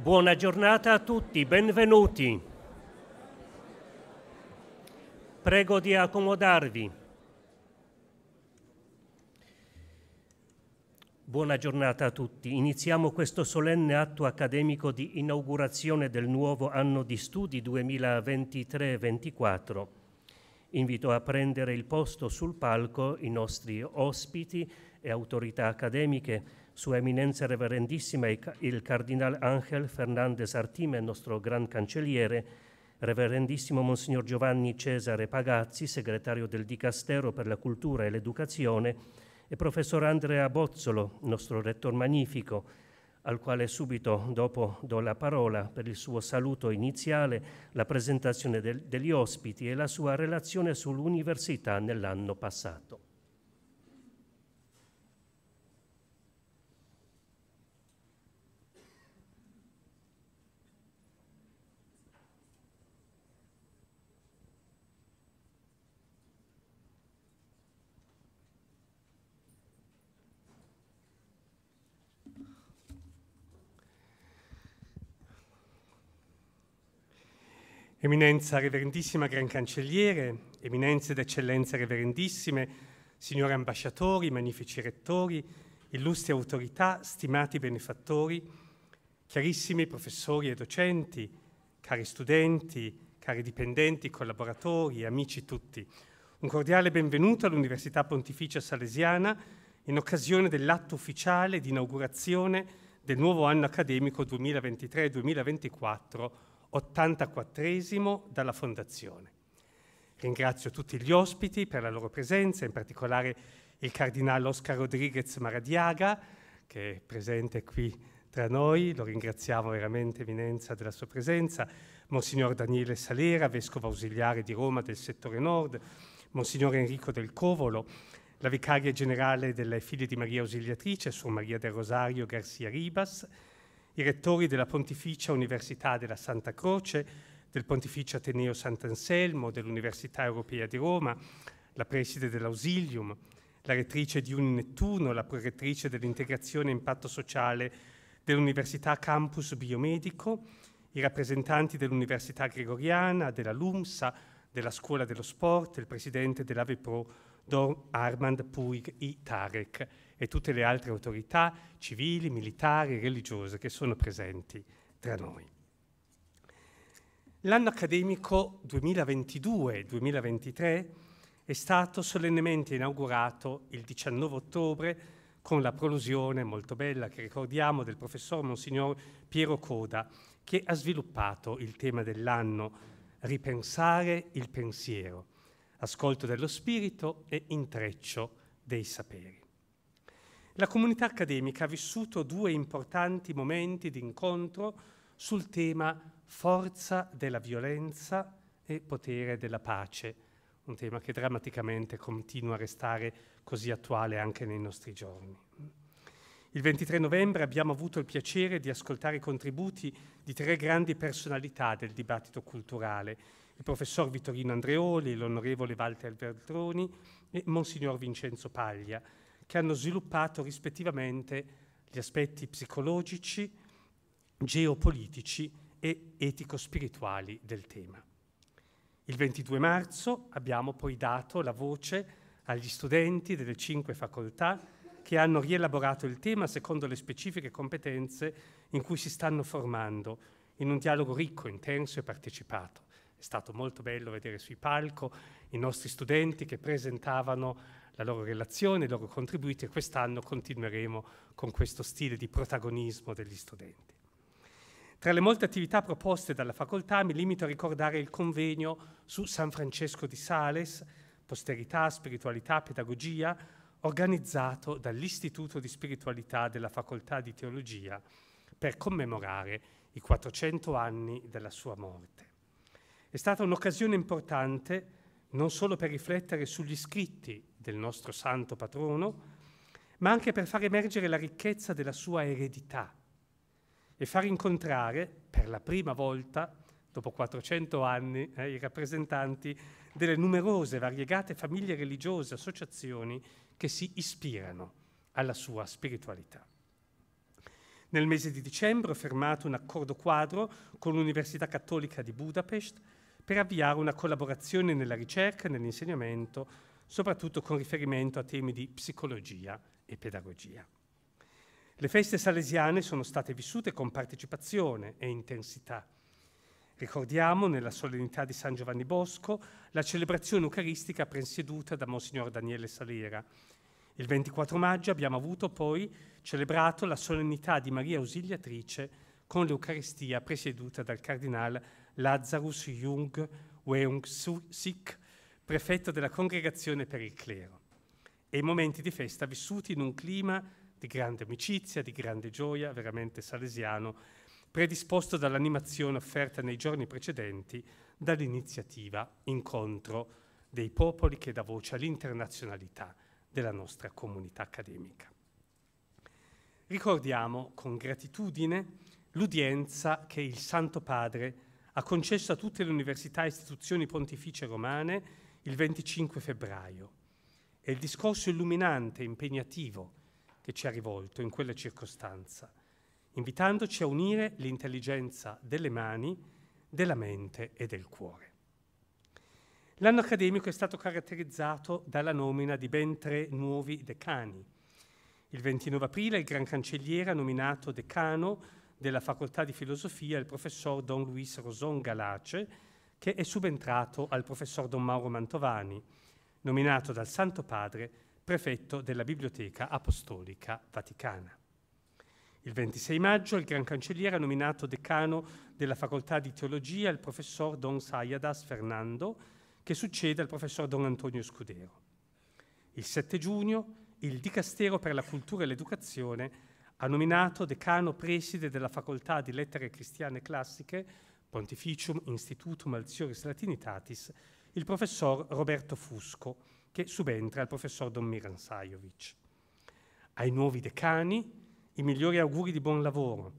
Buona giornata a tutti, benvenuti. Prego di accomodarvi. Buona giornata a tutti. Iniziamo questo solenne atto accademico di inaugurazione del nuovo anno di studi 2023-24. Invito a prendere il posto sul palco i nostri ospiti e autorità accademiche sua Eminenza Reverendissima il Cardinal Angel Fernandez Artime, nostro Gran Cancelliere, Reverendissimo Monsignor Giovanni Cesare Pagazzi, segretario del Dicastero per la Cultura e l'Educazione, e Professor Andrea Bozzolo, nostro Rettor Magnifico, al quale subito dopo do la parola per il suo saluto iniziale, la presentazione del, degli ospiti e la sua relazione sull'università nell'anno passato. Eminenza Reverendissima Gran Cancelliere, Eminenze ed Eccellenze Reverendissime, Signori Ambasciatori, Magnifici Rettori, Illustri Autorità, Stimati Benefattori, Chiarissimi Professori e Docenti, Cari Studenti, Cari Dipendenti, Collaboratori, Amici tutti, un cordiale benvenuto all'Università Pontificia Salesiana in occasione dell'atto ufficiale di inaugurazione del nuovo anno accademico 2023-2024 84 dalla Fondazione. Ringrazio tutti gli ospiti per la loro presenza, in particolare il cardinale Oscar Rodriguez Maradiaga, che è presente qui tra noi, lo ringraziamo veramente, Eminenza, della sua presenza, Monsignor Daniele Salera, vescovo ausiliare di Roma del settore nord, Monsignor Enrico del Covolo, la vicaria generale delle figlie di Maria Ausiliatrice, Suor Maria del Rosario Garcia Ribas, i rettori della Pontificia Università della Santa Croce, del Pontificio Ateneo Sant'Anselmo, dell'Università Europea di Roma, la preside dell'Ausilium, la rettrice di Uninettuno, la prorettrice dell'integrazione e impatto sociale dell'Università Campus Biomedico, i rappresentanti dell'Università Gregoriana, della LUMSA, della Scuola dello Sport, il presidente dell'AVEPRO, Don Armand Puig i Tarek e tutte le altre autorità civili, militari, religiose che sono presenti tra noi. L'anno accademico 2022-2023 è stato solennemente inaugurato il 19 ottobre con la prolusione molto bella che ricordiamo del professor Monsignor Piero Coda che ha sviluppato il tema dell'anno Ripensare il pensiero, ascolto dello spirito e intreccio dei saperi la comunità accademica ha vissuto due importanti momenti di incontro sul tema forza della violenza e potere della pace, un tema che drammaticamente continua a restare così attuale anche nei nostri giorni. Il 23 novembre abbiamo avuto il piacere di ascoltare i contributi di tre grandi personalità del dibattito culturale, il professor Vittorino Andreoli, l'onorevole Walter Verdroni e Monsignor Vincenzo Paglia, che hanno sviluppato rispettivamente gli aspetti psicologici, geopolitici e etico-spirituali del tema. Il 22 marzo abbiamo poi dato la voce agli studenti delle cinque facoltà che hanno rielaborato il tema secondo le specifiche competenze in cui si stanno formando, in un dialogo ricco, intenso e partecipato. È stato molto bello vedere sui palco i nostri studenti che presentavano la loro relazione, i loro contributi e quest'anno continueremo con questo stile di protagonismo degli studenti. Tra le molte attività proposte dalla facoltà mi limito a ricordare il convegno su San Francesco di Sales, posterità, spiritualità, pedagogia, organizzato dall'Istituto di Spiritualità della Facoltà di Teologia per commemorare i 400 anni della sua morte. È stata un'occasione importante non solo per riflettere sugli scritti del nostro santo patrono, ma anche per far emergere la ricchezza della sua eredità e far incontrare per la prima volta, dopo 400 anni, eh, i rappresentanti delle numerose, variegate famiglie religiose, associazioni che si ispirano alla sua spiritualità. Nel mese di dicembre ho firmato un accordo quadro con l'Università Cattolica di Budapest per avviare una collaborazione nella ricerca e nell'insegnamento, soprattutto con riferimento a temi di psicologia e pedagogia. Le feste salesiane sono state vissute con partecipazione e intensità. Ricordiamo nella solennità di San Giovanni Bosco la celebrazione eucaristica presieduta da Monsignor Daniele Salera. Il 24 maggio abbiamo avuto poi celebrato la solennità di Maria Ausiliatrice con l'Eucaristia presieduta dal Cardinale Lazarus Jung Weung Sik, prefetto della congregazione per il clero, e i momenti di festa vissuti in un clima di grande amicizia, di grande gioia, veramente salesiano, predisposto dall'animazione offerta nei giorni precedenti dall'iniziativa Incontro dei popoli che dà voce all'internazionalità della nostra comunità accademica. Ricordiamo con gratitudine l'udienza che il Santo Padre ha ha concesso a tutte le università e istituzioni pontificie romane il 25 febbraio. È il discorso illuminante e impegnativo che ci ha rivolto in quella circostanza, invitandoci a unire l'intelligenza delle mani, della mente e del cuore. L'anno accademico è stato caratterizzato dalla nomina di ben tre nuovi decani. Il 29 aprile il Gran Cancelliere ha nominato decano della facoltà di filosofia il professor Don Luis Roson Galace, che è subentrato al professor Don Mauro Mantovani, nominato dal Santo Padre prefetto della Biblioteca Apostolica Vaticana. Il 26 maggio il Gran Cancelliere ha nominato decano della facoltà di teologia il professor Don Sayadas Fernando, che succede al professor Don Antonio Scudero. Il 7 giugno il Dicastero per la Cultura e l'Educazione ha ha nominato decano preside della Facoltà di Lettere Cristiane Classiche, Pontificium Institutum Altioris Latinitatis, il professor Roberto Fusco, che subentra al professor Don Miran Sajovic. Ai nuovi decani i migliori auguri di buon lavoro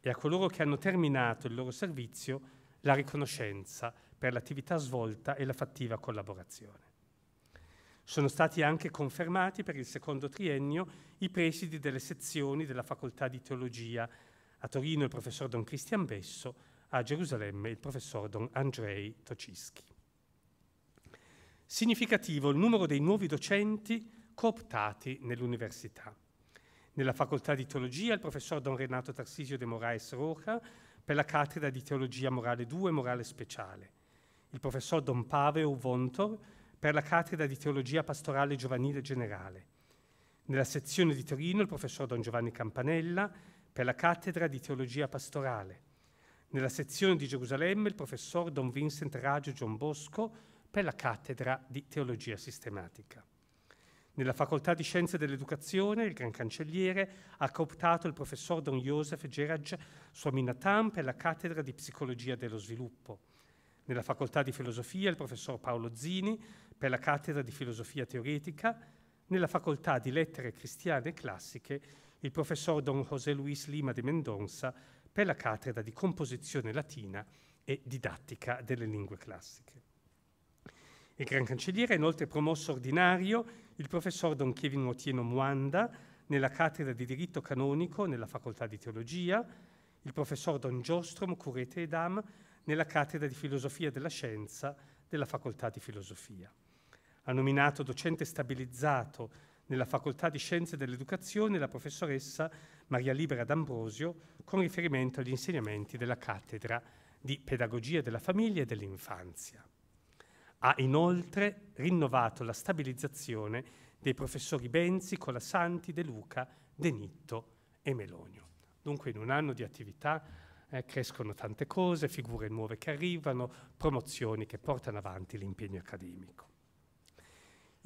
e a coloro che hanno terminato il loro servizio la riconoscenza per l'attività svolta e la fattiva collaborazione. Sono stati anche confermati per il secondo triennio i presidi delle sezioni della Facoltà di Teologia. A Torino il professor Don Cristian Besso, a Gerusalemme il professor Don Andrei Tocischi. Significativo il numero dei nuovi docenti cooptati nell'università. Nella facoltà di teologia il professor Don Renato Tarsisio de Moraes Roja per la cattedra di teologia morale 2 e morale speciale. Il professor Don Paveo Vontor per la cattedra di teologia pastorale giovanile generale. Nella sezione di Torino il professor Don Giovanni Campanella per la cattedra di teologia pastorale. Nella sezione di Gerusalemme il professor Don Vincent Raggio John Bosco per la cattedra di teologia sistematica. Nella facoltà di scienze dell'educazione il Gran Cancelliere ha cooptato il professor Don Joseph Geraj Swaminathan per la cattedra di psicologia dello sviluppo. Nella facoltà di filosofia il professor Paolo Zini per la cattedra di filosofia teoretica nella facoltà di lettere cristiane e classiche il professor Don José Luis Lima de Mendonça per la cattedra di composizione latina e didattica delle lingue classiche. Il Gran Cancelliere ha inoltre promosso ordinario il professor Don Kevin Motieno Muanda nella cattedra di diritto canonico nella facoltà di teologia, il professor Don Giostrom Curete Edam nella cattedra di filosofia della scienza della facoltà di filosofia ha nominato docente stabilizzato nella Facoltà di Scienze dell'Educazione la professoressa Maria Libera D'Ambrosio con riferimento agli insegnamenti della cattedra di Pedagogia della Famiglia e dell'Infanzia. Ha inoltre rinnovato la stabilizzazione dei professori Benzi, Colasanti, De Luca, Denitto e Melonio. Dunque in un anno di attività eh, crescono tante cose, figure nuove che arrivano, promozioni che portano avanti l'impegno accademico.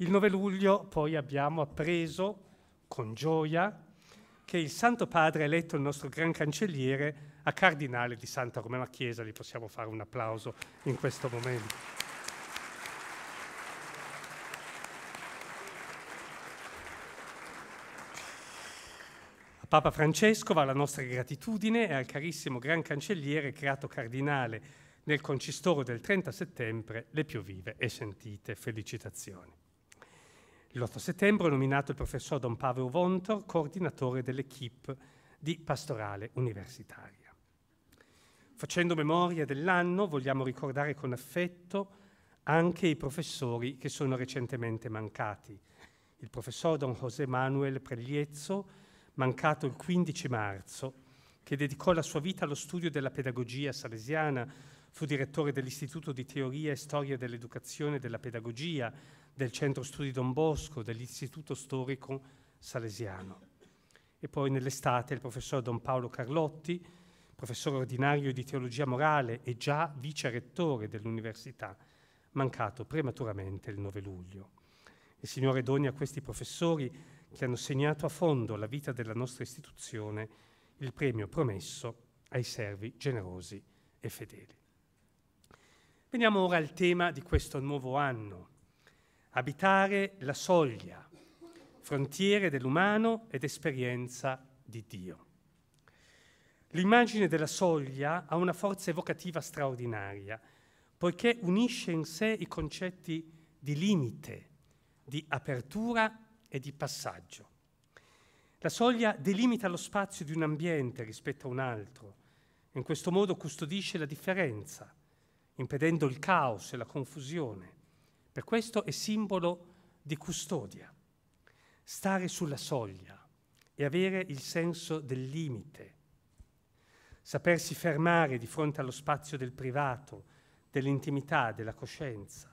Il 9 luglio poi abbiamo appreso con gioia che il Santo Padre ha eletto il nostro Gran Cancelliere a Cardinale di Santa Romana Chiesa, gli possiamo fare un applauso in questo momento. A Papa Francesco va la nostra gratitudine e al carissimo Gran Cancelliere creato Cardinale nel concistoro del 30 settembre le più vive e sentite felicitazioni. L'8 settembre è nominato il professor Don Pavel Vontor coordinatore dell'equipe di pastorale universitaria. Facendo memoria dell'anno vogliamo ricordare con affetto anche i professori che sono recentemente mancati. Il professor Don José Manuel Pregliezzo, mancato il 15 marzo, che dedicò la sua vita allo studio della pedagogia salesiana, fu direttore dell'Istituto di Teoria e Storia dell'Educazione e della Pedagogia del Centro Studi Don Bosco, dell'Istituto Storico Salesiano. E poi nell'estate il professor Don Paolo Carlotti, professore ordinario di teologia morale e già vice rettore dell'università, mancato prematuramente il 9 luglio. Il Signore doni a questi professori che hanno segnato a fondo la vita della nostra istituzione il premio promesso ai servi generosi e fedeli. Veniamo ora al tema di questo nuovo anno, abitare la soglia, frontiere dell'umano ed esperienza di Dio. L'immagine della soglia ha una forza evocativa straordinaria, poiché unisce in sé i concetti di limite, di apertura e di passaggio. La soglia delimita lo spazio di un ambiente rispetto a un altro, in questo modo custodisce la differenza, impedendo il caos e la confusione. Per questo è simbolo di custodia. Stare sulla soglia e avere il senso del limite. Sapersi fermare di fronte allo spazio del privato, dell'intimità, della coscienza.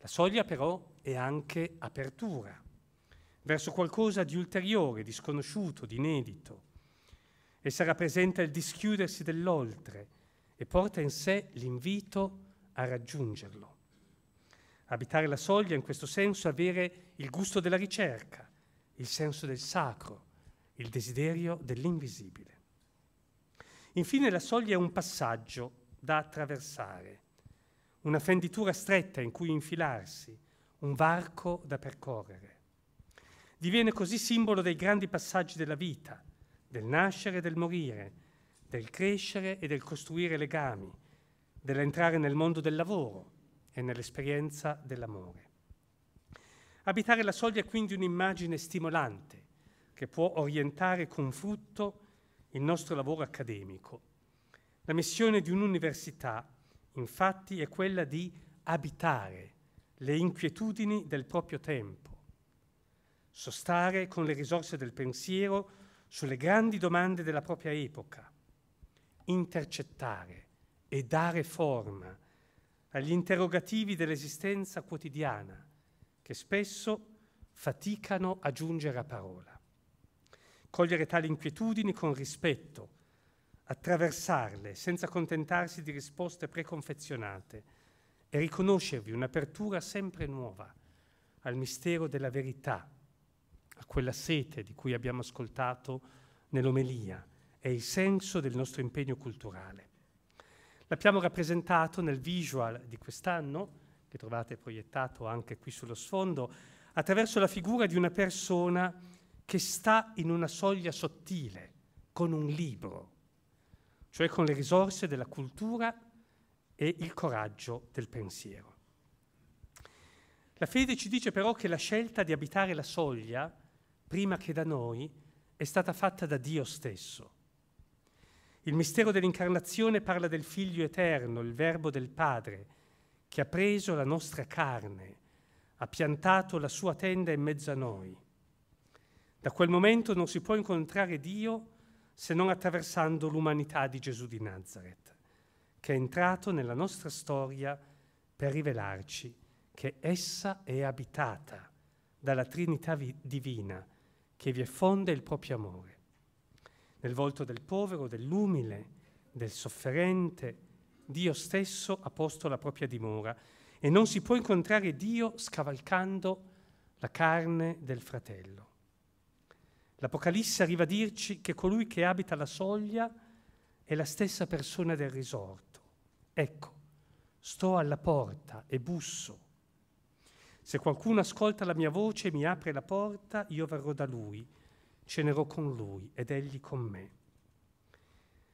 La soglia però è anche apertura verso qualcosa di ulteriore, di sconosciuto, di inedito. Essa rappresenta il dischiudersi dell'oltre e porta in sé l'invito a raggiungerlo abitare la soglia in questo senso, è avere il gusto della ricerca, il senso del sacro, il desiderio dell'invisibile. Infine la soglia è un passaggio da attraversare, una fenditura stretta in cui infilarsi, un varco da percorrere. Diviene così simbolo dei grandi passaggi della vita, del nascere e del morire, del crescere e del costruire legami, dell'entrare nel mondo del lavoro, e nell'esperienza dell'amore. Abitare la soglia è quindi un'immagine stimolante che può orientare con frutto il nostro lavoro accademico. La missione di un'università, infatti, è quella di abitare le inquietudini del proprio tempo, sostare con le risorse del pensiero sulle grandi domande della propria epoca, intercettare e dare forma a agli interrogativi dell'esistenza quotidiana che spesso faticano a giungere a parola. Cogliere tali inquietudini con rispetto, attraversarle senza contentarsi di risposte preconfezionate e riconoscervi un'apertura sempre nuova al mistero della verità, a quella sete di cui abbiamo ascoltato nell'omelia, e il senso del nostro impegno culturale. L'abbiamo rappresentato nel visual di quest'anno, che trovate proiettato anche qui sullo sfondo, attraverso la figura di una persona che sta in una soglia sottile, con un libro, cioè con le risorse della cultura e il coraggio del pensiero. La fede ci dice però che la scelta di abitare la soglia, prima che da noi, è stata fatta da Dio stesso il mistero dell'incarnazione parla del Figlio eterno, il Verbo del Padre, che ha preso la nostra carne, ha piantato la sua tenda in mezzo a noi. Da quel momento non si può incontrare Dio se non attraversando l'umanità di Gesù di Nazareth, che è entrato nella nostra storia per rivelarci che essa è abitata dalla Trinità divina che vi effonde il proprio amore nel volto del povero, dell'umile, del sofferente. Dio stesso ha posto la propria dimora e non si può incontrare Dio scavalcando la carne del fratello. L'Apocalisse arriva a dirci che colui che abita la soglia è la stessa persona del risorto. Ecco, sto alla porta e busso. Se qualcuno ascolta la mia voce e mi apre la porta, io verrò da lui cenerò con lui ed egli con me.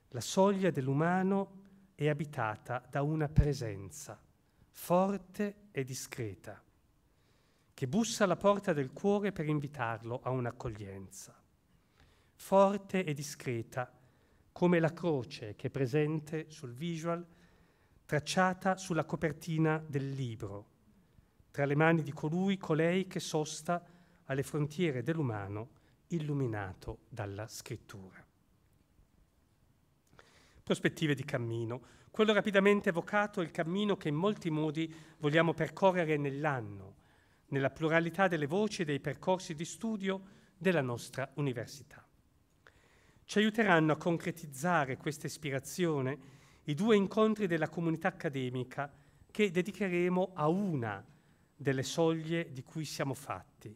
La soglia dell'umano è abitata da una presenza forte e discreta, che bussa alla porta del cuore per invitarlo a un'accoglienza. Forte e discreta, come la croce che è presente sul visual, tracciata sulla copertina del libro, tra le mani di colui, colei che sosta alle frontiere dell'umano illuminato dalla scrittura. Prospettive di cammino. Quello rapidamente evocato è il cammino che in molti modi vogliamo percorrere nell'anno, nella pluralità delle voci e dei percorsi di studio della nostra università. Ci aiuteranno a concretizzare questa ispirazione i due incontri della comunità accademica che dedicheremo a una delle soglie di cui siamo fatti,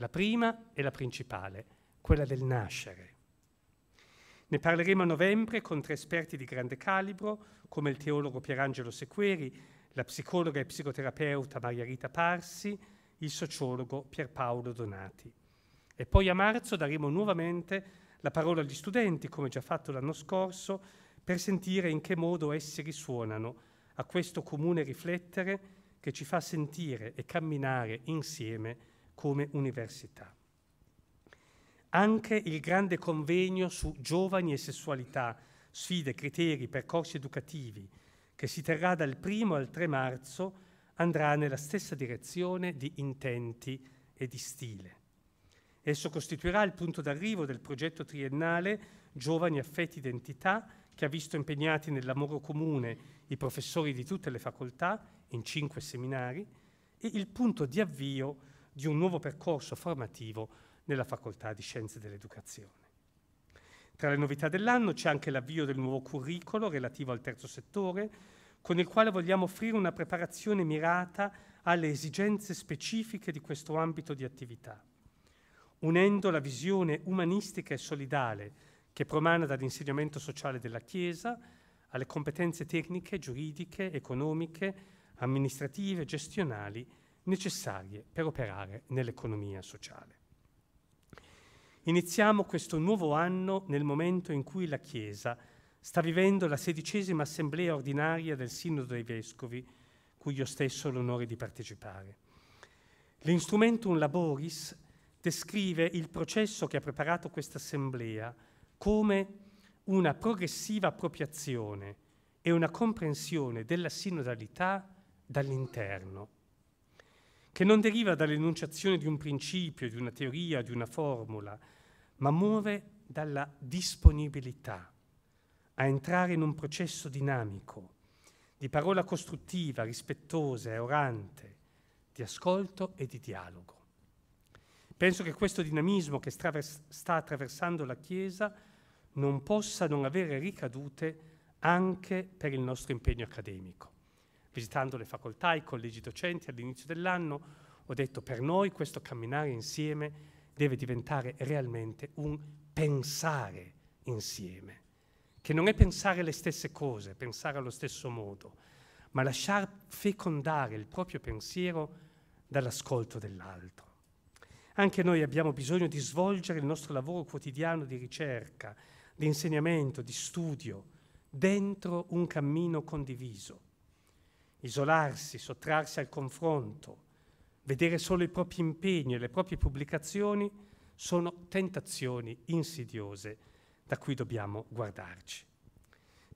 la prima e la principale, quella del nascere. Ne parleremo a novembre con tre esperti di grande calibro, come il teologo Pierangelo Sequeri, la psicologa e psicoterapeuta Maria Rita Parsi, il sociologo Pierpaolo Donati. E poi a marzo daremo nuovamente la parola agli studenti, come già fatto l'anno scorso, per sentire in che modo essi risuonano a questo comune riflettere che ci fa sentire e camminare insieme come università. Anche il grande convegno su giovani e sessualità, sfide, criteri, percorsi educativi, che si terrà dal 1 al 3 marzo, andrà nella stessa direzione di intenti e di stile. Esso costituirà il punto d'arrivo del progetto triennale Giovani affetti identità, che ha visto impegnati nel lavoro comune i professori di tutte le facoltà in cinque seminari, e il punto di avvio di un nuovo percorso formativo nella Facoltà di Scienze dell'Educazione. Tra le novità dell'anno c'è anche l'avvio del nuovo curriculum relativo al terzo settore, con il quale vogliamo offrire una preparazione mirata alle esigenze specifiche di questo ambito di attività, unendo la visione umanistica e solidale che promana dall'insegnamento sociale della Chiesa alle competenze tecniche, giuridiche, economiche, amministrative, gestionali necessarie per operare nell'economia sociale. Iniziamo questo nuovo anno nel momento in cui la Chiesa sta vivendo la sedicesima assemblea ordinaria del Sinodo dei Vescovi, cui io stesso ho l'onore di partecipare. L'instrumentum laboris descrive il processo che ha preparato questa assemblea come una progressiva appropriazione e una comprensione della sinodalità dall'interno, che non deriva dall'enunciazione di un principio, di una teoria, di una formula, ma muove dalla disponibilità a entrare in un processo dinamico di parola costruttiva, rispettosa e orante, di ascolto e di dialogo. Penso che questo dinamismo che sta attraversando la Chiesa non possa non avere ricadute anche per il nostro impegno accademico visitando le facoltà, i collegi docenti all'inizio dell'anno, ho detto per noi questo camminare insieme deve diventare realmente un pensare insieme, che non è pensare le stesse cose, pensare allo stesso modo, ma lasciar fecondare il proprio pensiero dall'ascolto dell'altro. Anche noi abbiamo bisogno di svolgere il nostro lavoro quotidiano di ricerca, di insegnamento, di studio, dentro un cammino condiviso, isolarsi, sottrarsi al confronto, vedere solo i propri impegni e le proprie pubblicazioni sono tentazioni insidiose da cui dobbiamo guardarci.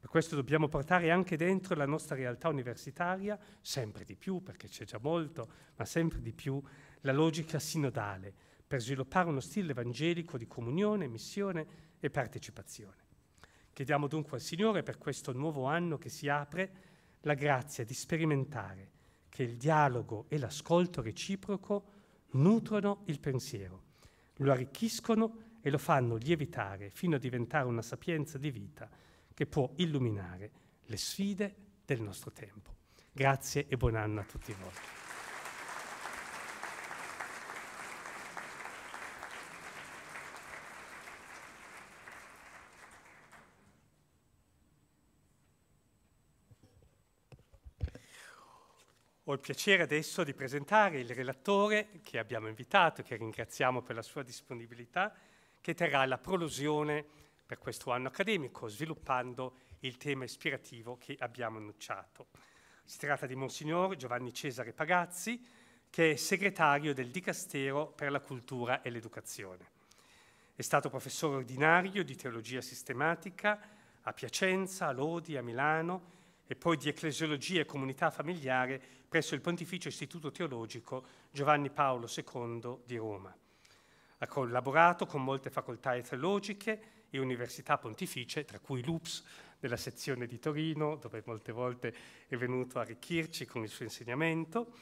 Per questo dobbiamo portare anche dentro la nostra realtà universitaria, sempre di più, perché c'è già molto, ma sempre di più, la logica sinodale per sviluppare uno stile evangelico di comunione, missione e partecipazione. Chiediamo dunque al Signore per questo nuovo anno che si apre la grazia di sperimentare che il dialogo e l'ascolto reciproco nutrono il pensiero, lo arricchiscono e lo fanno lievitare fino a diventare una sapienza di vita che può illuminare le sfide del nostro tempo. Grazie e buon anno a tutti voi. Ho il piacere adesso di presentare il relatore che abbiamo invitato, che ringraziamo per la sua disponibilità, che terrà la prolusione per questo anno accademico, sviluppando il tema ispirativo che abbiamo annunciato. Si tratta di Monsignor Giovanni Cesare Pagazzi, che è segretario del Dicastero per la Cultura e l'Educazione. È stato professore ordinario di teologia sistematica a Piacenza, a Lodi, a Milano e poi di ecclesiologia e comunità familiare presso il Pontificio Istituto Teologico Giovanni Paolo II di Roma. Ha collaborato con molte facoltà teologiche e università pontificie, tra cui l'UPS della sezione di Torino, dove molte volte è venuto a arricchirci con il suo insegnamento,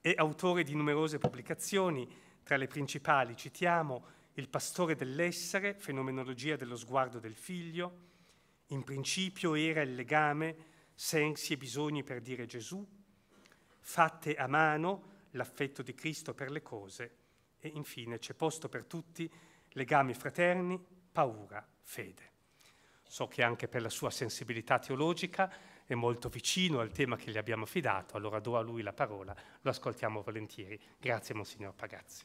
è autore di numerose pubblicazioni, tra le principali citiamo Il pastore dell'essere, fenomenologia dello sguardo del figlio, In principio era il legame, sensi e bisogni per dire Gesù, fatte a mano l'affetto di Cristo per le cose e infine c'è posto per tutti legami fraterni, paura, fede. So che anche per la sua sensibilità teologica è molto vicino al tema che gli abbiamo affidato, allora do a lui la parola, lo ascoltiamo volentieri. Grazie Monsignor Pagazzi.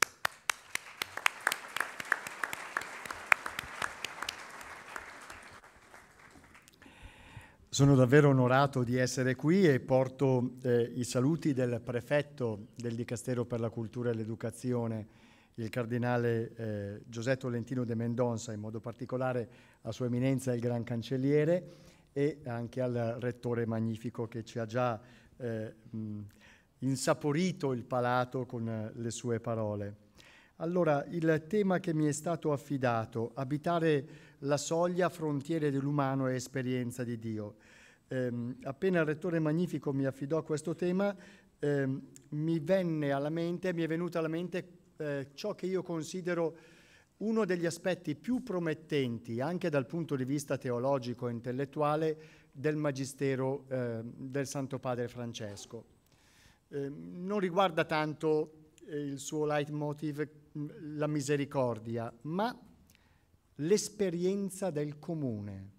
Sono davvero onorato di essere qui e porto eh, i saluti del prefetto del Dicastero per la Cultura e l'Educazione, il cardinale eh, Giuseppe Tolentino de Mendonça, in modo particolare a Sua Eminenza il Gran Cancelliere e anche al Rettore Magnifico che ci ha già eh, mh, insaporito il palato con le sue parole. Allora, il tema che mi è stato affidato, abitare la soglia frontiere dell'umano e esperienza di Dio. Eh, appena il Rettore Magnifico mi affidò questo tema, eh, mi venne alla mente, mi è venuto alla mente eh, ciò che io considero uno degli aspetti più promettenti, anche dal punto di vista teologico e intellettuale, del Magistero ehm, del Santo Padre Francesco. Ehm, non riguarda tanto eh, il suo leitmotiv la misericordia, ma l'esperienza del comune,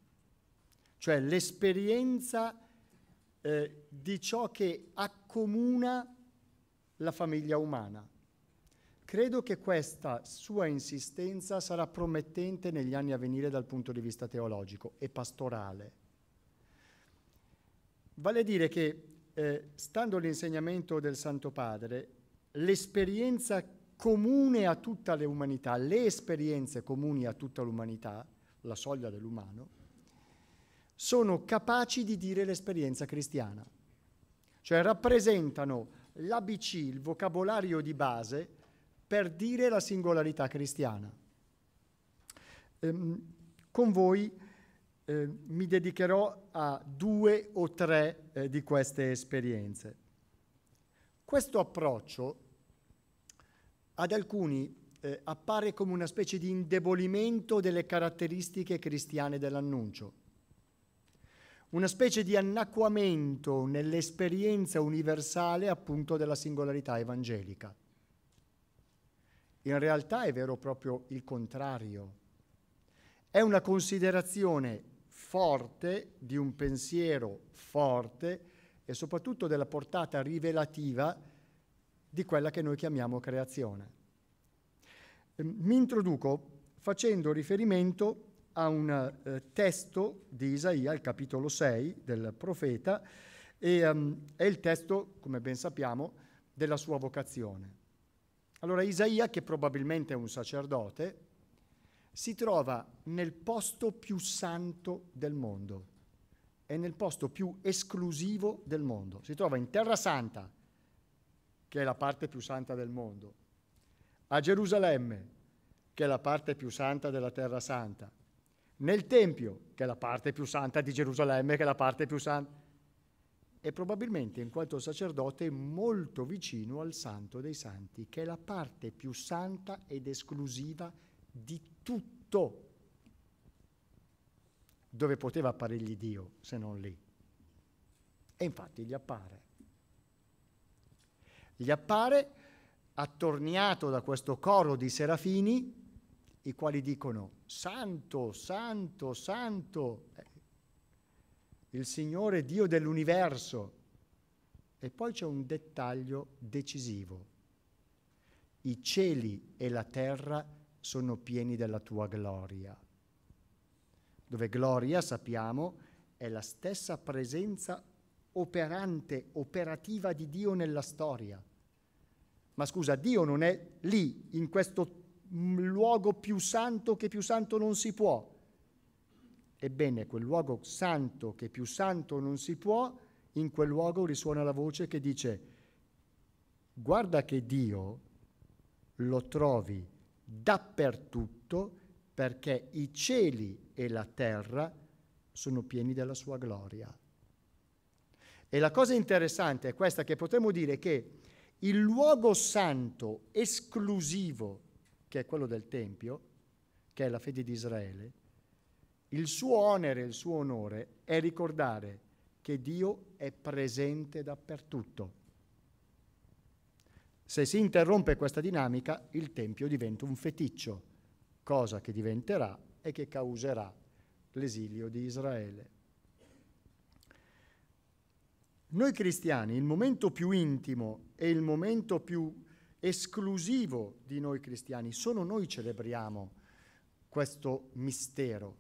cioè l'esperienza eh, di ciò che accomuna la famiglia umana. Credo che questa sua insistenza sarà promettente negli anni a venire dal punto di vista teologico e pastorale. Vale a dire che, eh, stando all'insegnamento del Santo Padre, l'esperienza comune a tutta l'umanità, le esperienze comuni a tutta l'umanità, la soglia dell'umano, sono capaci di dire l'esperienza cristiana, cioè rappresentano l'ABC, il vocabolario di base, per dire la singolarità cristiana. Ehm, con voi eh, mi dedicherò a due o tre eh, di queste esperienze. Questo approccio ad alcuni eh, appare come una specie di indebolimento delle caratteristiche cristiane dell'annuncio, una specie di annacquamento nell'esperienza universale appunto della singolarità evangelica. In realtà è vero proprio il contrario. È una considerazione forte di un pensiero forte e soprattutto della portata rivelativa di quella che noi chiamiamo creazione. Ehm, mi introduco facendo riferimento a un eh, testo di Isaia, il capitolo 6 del profeta, e um, è il testo, come ben sappiamo, della sua vocazione. Allora Isaia, che probabilmente è un sacerdote, si trova nel posto più santo del mondo, è nel posto più esclusivo del mondo, si trova in terra santa, che è la parte più santa del mondo, a Gerusalemme, che è la parte più santa della Terra Santa, nel Tempio, che è la parte più santa di Gerusalemme, che è la parte più santa, e probabilmente in quanto sacerdote molto vicino al Santo dei Santi, che è la parte più santa ed esclusiva di tutto, dove poteva apparirgli Dio se non lì. E infatti gli appare. Gli appare attorniato da questo coro di serafini, i quali dicono, Santo, Santo, Santo, eh, il Signore Dio dell'universo. E poi c'è un dettaglio decisivo. I cieli e la terra sono pieni della tua gloria, dove gloria, sappiamo, è la stessa presenza operante, operativa di Dio nella storia. Ma scusa, Dio non è lì, in questo mm, luogo più santo che più santo non si può. Ebbene, quel luogo santo che più santo non si può, in quel luogo risuona la voce che dice, guarda che Dio lo trovi dappertutto perché i cieli e la terra sono pieni della sua gloria. E la cosa interessante è questa che potremmo dire che il luogo santo esclusivo, che è quello del Tempio, che è la fede di Israele, il suo onere, il suo onore è ricordare che Dio è presente dappertutto. Se si interrompe questa dinamica, il Tempio diventa un feticcio, cosa che diventerà e che causerà l'esilio di Israele. Noi cristiani, il momento più intimo e il momento più esclusivo di noi cristiani, solo noi celebriamo questo mistero,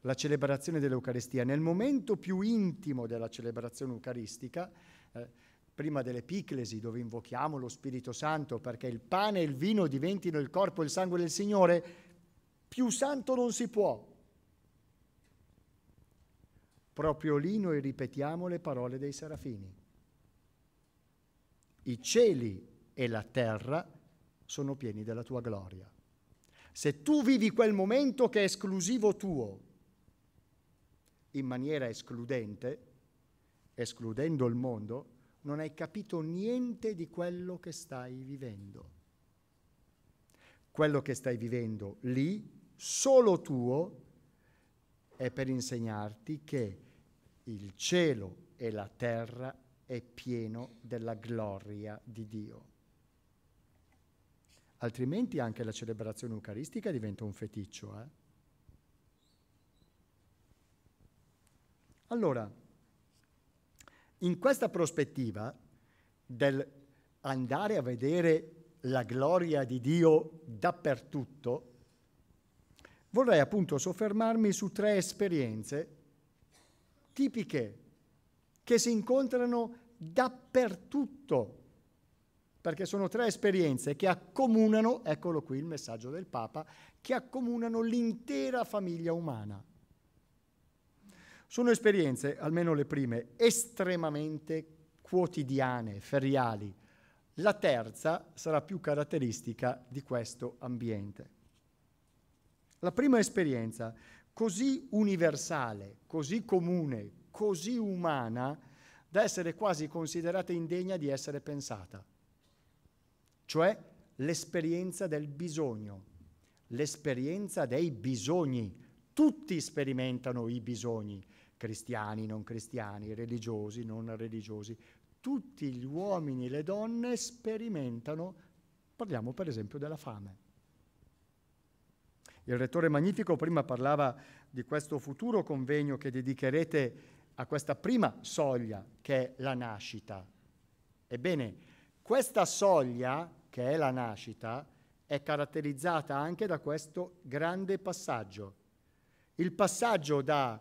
la celebrazione dell'Eucaristia. Nel momento più intimo della celebrazione eucaristica, eh, prima dell'epiclesi dove invochiamo lo Spirito Santo perché il pane e il vino diventino il corpo e il sangue del Signore, più santo non si può, Proprio lì noi ripetiamo le parole dei serafini. I cieli e la terra sono pieni della tua gloria. Se tu vivi quel momento che è esclusivo tuo, in maniera escludente, escludendo il mondo, non hai capito niente di quello che stai vivendo. Quello che stai vivendo lì, solo tuo, è per insegnarti che il cielo e la terra è pieno della gloria di Dio. Altrimenti anche la celebrazione eucaristica diventa un feticcio. Eh? Allora, in questa prospettiva del andare a vedere la gloria di Dio dappertutto, vorrei appunto soffermarmi su tre esperienze tipiche che si incontrano dappertutto, perché sono tre esperienze che accomunano, eccolo qui il messaggio del Papa, che accomunano l'intera famiglia umana. Sono esperienze, almeno le prime, estremamente quotidiane, feriali. La terza sarà più caratteristica di questo ambiente. La prima esperienza così universale, così comune, così umana, da essere quasi considerata indegna di essere pensata. Cioè l'esperienza del bisogno, l'esperienza dei bisogni. Tutti sperimentano i bisogni, cristiani, non cristiani, religiosi, non religiosi. Tutti gli uomini e le donne sperimentano, parliamo per esempio della fame. Il rettore Magnifico prima parlava di questo futuro convegno che dedicherete a questa prima soglia che è la nascita. Ebbene, questa soglia che è la nascita è caratterizzata anche da questo grande passaggio. Il passaggio da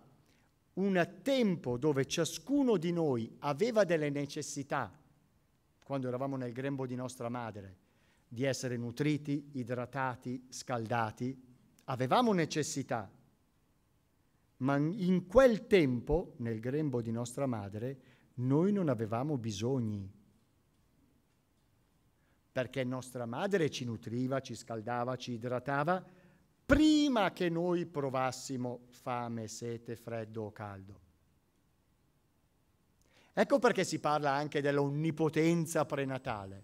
un tempo dove ciascuno di noi aveva delle necessità, quando eravamo nel grembo di nostra madre, di essere nutriti, idratati, scaldati, avevamo necessità, ma in quel tempo, nel grembo di nostra madre, noi non avevamo bisogni, perché nostra madre ci nutriva, ci scaldava, ci idratava, prima che noi provassimo fame, sete, freddo o caldo. Ecco perché si parla anche dell'onnipotenza prenatale,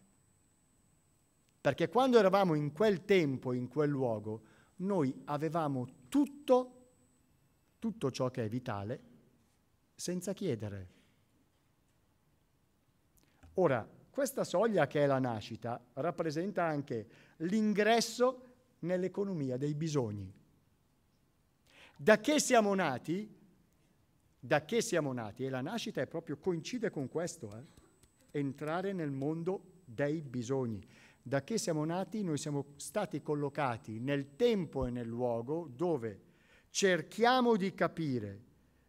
perché quando eravamo in quel tempo, in quel luogo, noi avevamo tutto, tutto ciò che è vitale, senza chiedere. Ora, questa soglia che è la nascita rappresenta anche l'ingresso nell'economia dei bisogni. Da che siamo nati? Da che siamo nati? E la nascita è proprio, coincide con questo, eh? entrare nel mondo dei bisogni da che siamo nati noi siamo stati collocati nel tempo e nel luogo dove cerchiamo di capire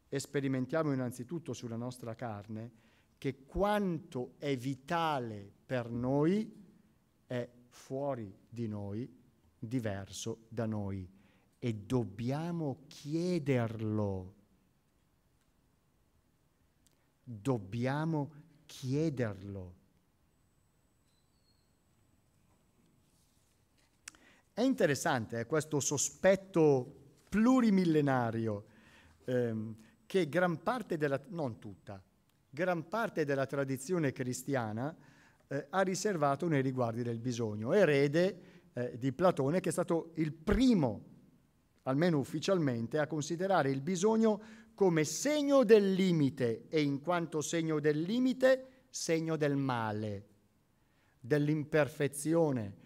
e sperimentiamo innanzitutto sulla nostra carne che quanto è vitale per noi è fuori di noi, diverso da noi e dobbiamo chiederlo. Dobbiamo chiederlo È interessante eh, questo sospetto plurimillenario ehm, che gran parte della, non tutta, gran parte della tradizione cristiana eh, ha riservato nei riguardi del bisogno, erede eh, di Platone che è stato il primo, almeno ufficialmente, a considerare il bisogno come segno del limite e in quanto segno del limite segno del male, dell'imperfezione,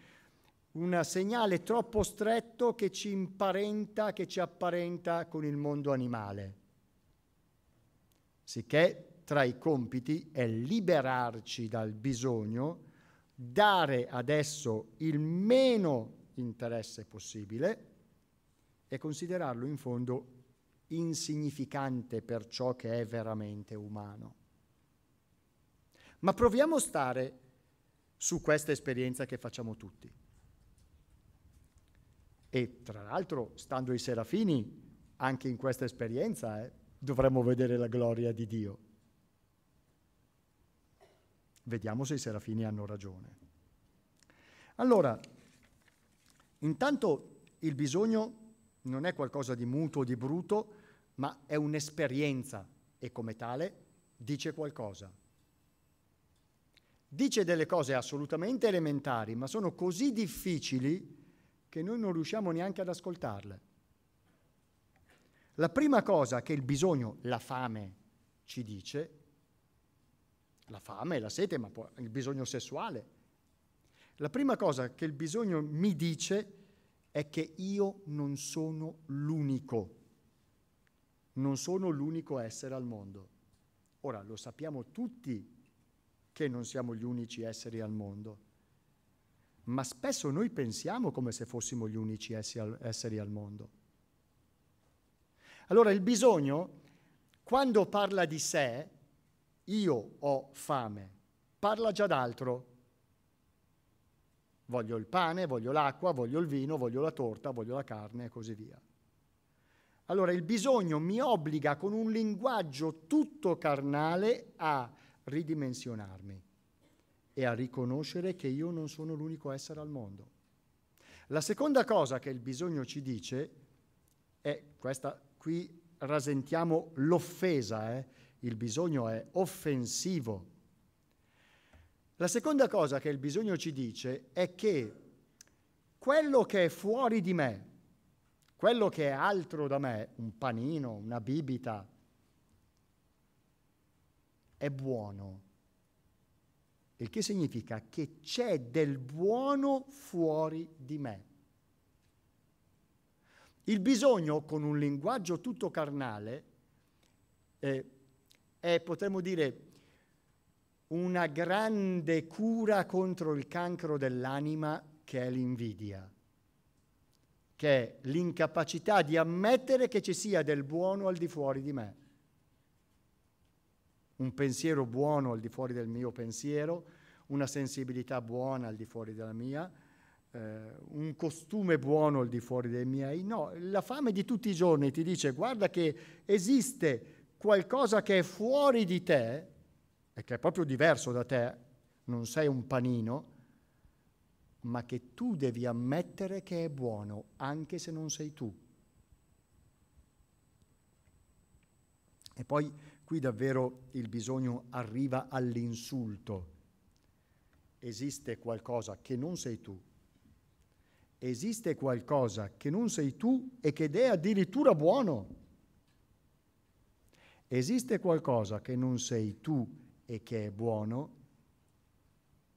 un segnale troppo stretto che ci imparenta, che ci apparenta con il mondo animale. Sicché tra i compiti è liberarci dal bisogno, dare adesso il meno interesse possibile e considerarlo in fondo insignificante per ciò che è veramente umano. Ma proviamo a stare su questa esperienza che facciamo tutti. E tra l'altro, stando ai serafini, anche in questa esperienza eh, dovremmo vedere la gloria di Dio. Vediamo se i serafini hanno ragione. Allora, intanto il bisogno non è qualcosa di muto, di bruto, ma è un'esperienza e come tale dice qualcosa. Dice delle cose assolutamente elementari, ma sono così difficili che noi non riusciamo neanche ad ascoltarle. La prima cosa che il bisogno, la fame, ci dice, la fame, la sete, ma può, il bisogno sessuale, la prima cosa che il bisogno mi dice è che io non sono l'unico, non sono l'unico essere al mondo. Ora lo sappiamo tutti che non siamo gli unici esseri al mondo ma spesso noi pensiamo come se fossimo gli unici esseri al mondo. Allora il bisogno, quando parla di sé, io ho fame, parla già d'altro. Voglio il pane, voglio l'acqua, voglio il vino, voglio la torta, voglio la carne e così via. Allora il bisogno mi obbliga con un linguaggio tutto carnale a ridimensionarmi e a riconoscere che io non sono l'unico essere al mondo. La seconda cosa che il bisogno ci dice è questa, qui rasentiamo l'offesa, eh? il bisogno è offensivo. La seconda cosa che il bisogno ci dice è che quello che è fuori di me, quello che è altro da me, un panino, una bibita, è buono il che significa che c'è del buono fuori di me. Il bisogno, con un linguaggio tutto carnale, eh, è, potremmo dire, una grande cura contro il cancro dell'anima che è l'invidia, che è l'incapacità di ammettere che ci sia del buono al di fuori di me. Un pensiero buono al di fuori del mio pensiero, una sensibilità buona al di fuori della mia, eh, un costume buono al di fuori dei miei. No, la fame di tutti i giorni ti dice guarda che esiste qualcosa che è fuori di te e che è proprio diverso da te, non sei un panino, ma che tu devi ammettere che è buono anche se non sei tu. E poi qui davvero il bisogno arriva all'insulto esiste qualcosa che non sei tu, esiste qualcosa che non sei tu e che è addirittura buono. Esiste qualcosa che non sei tu e che è buono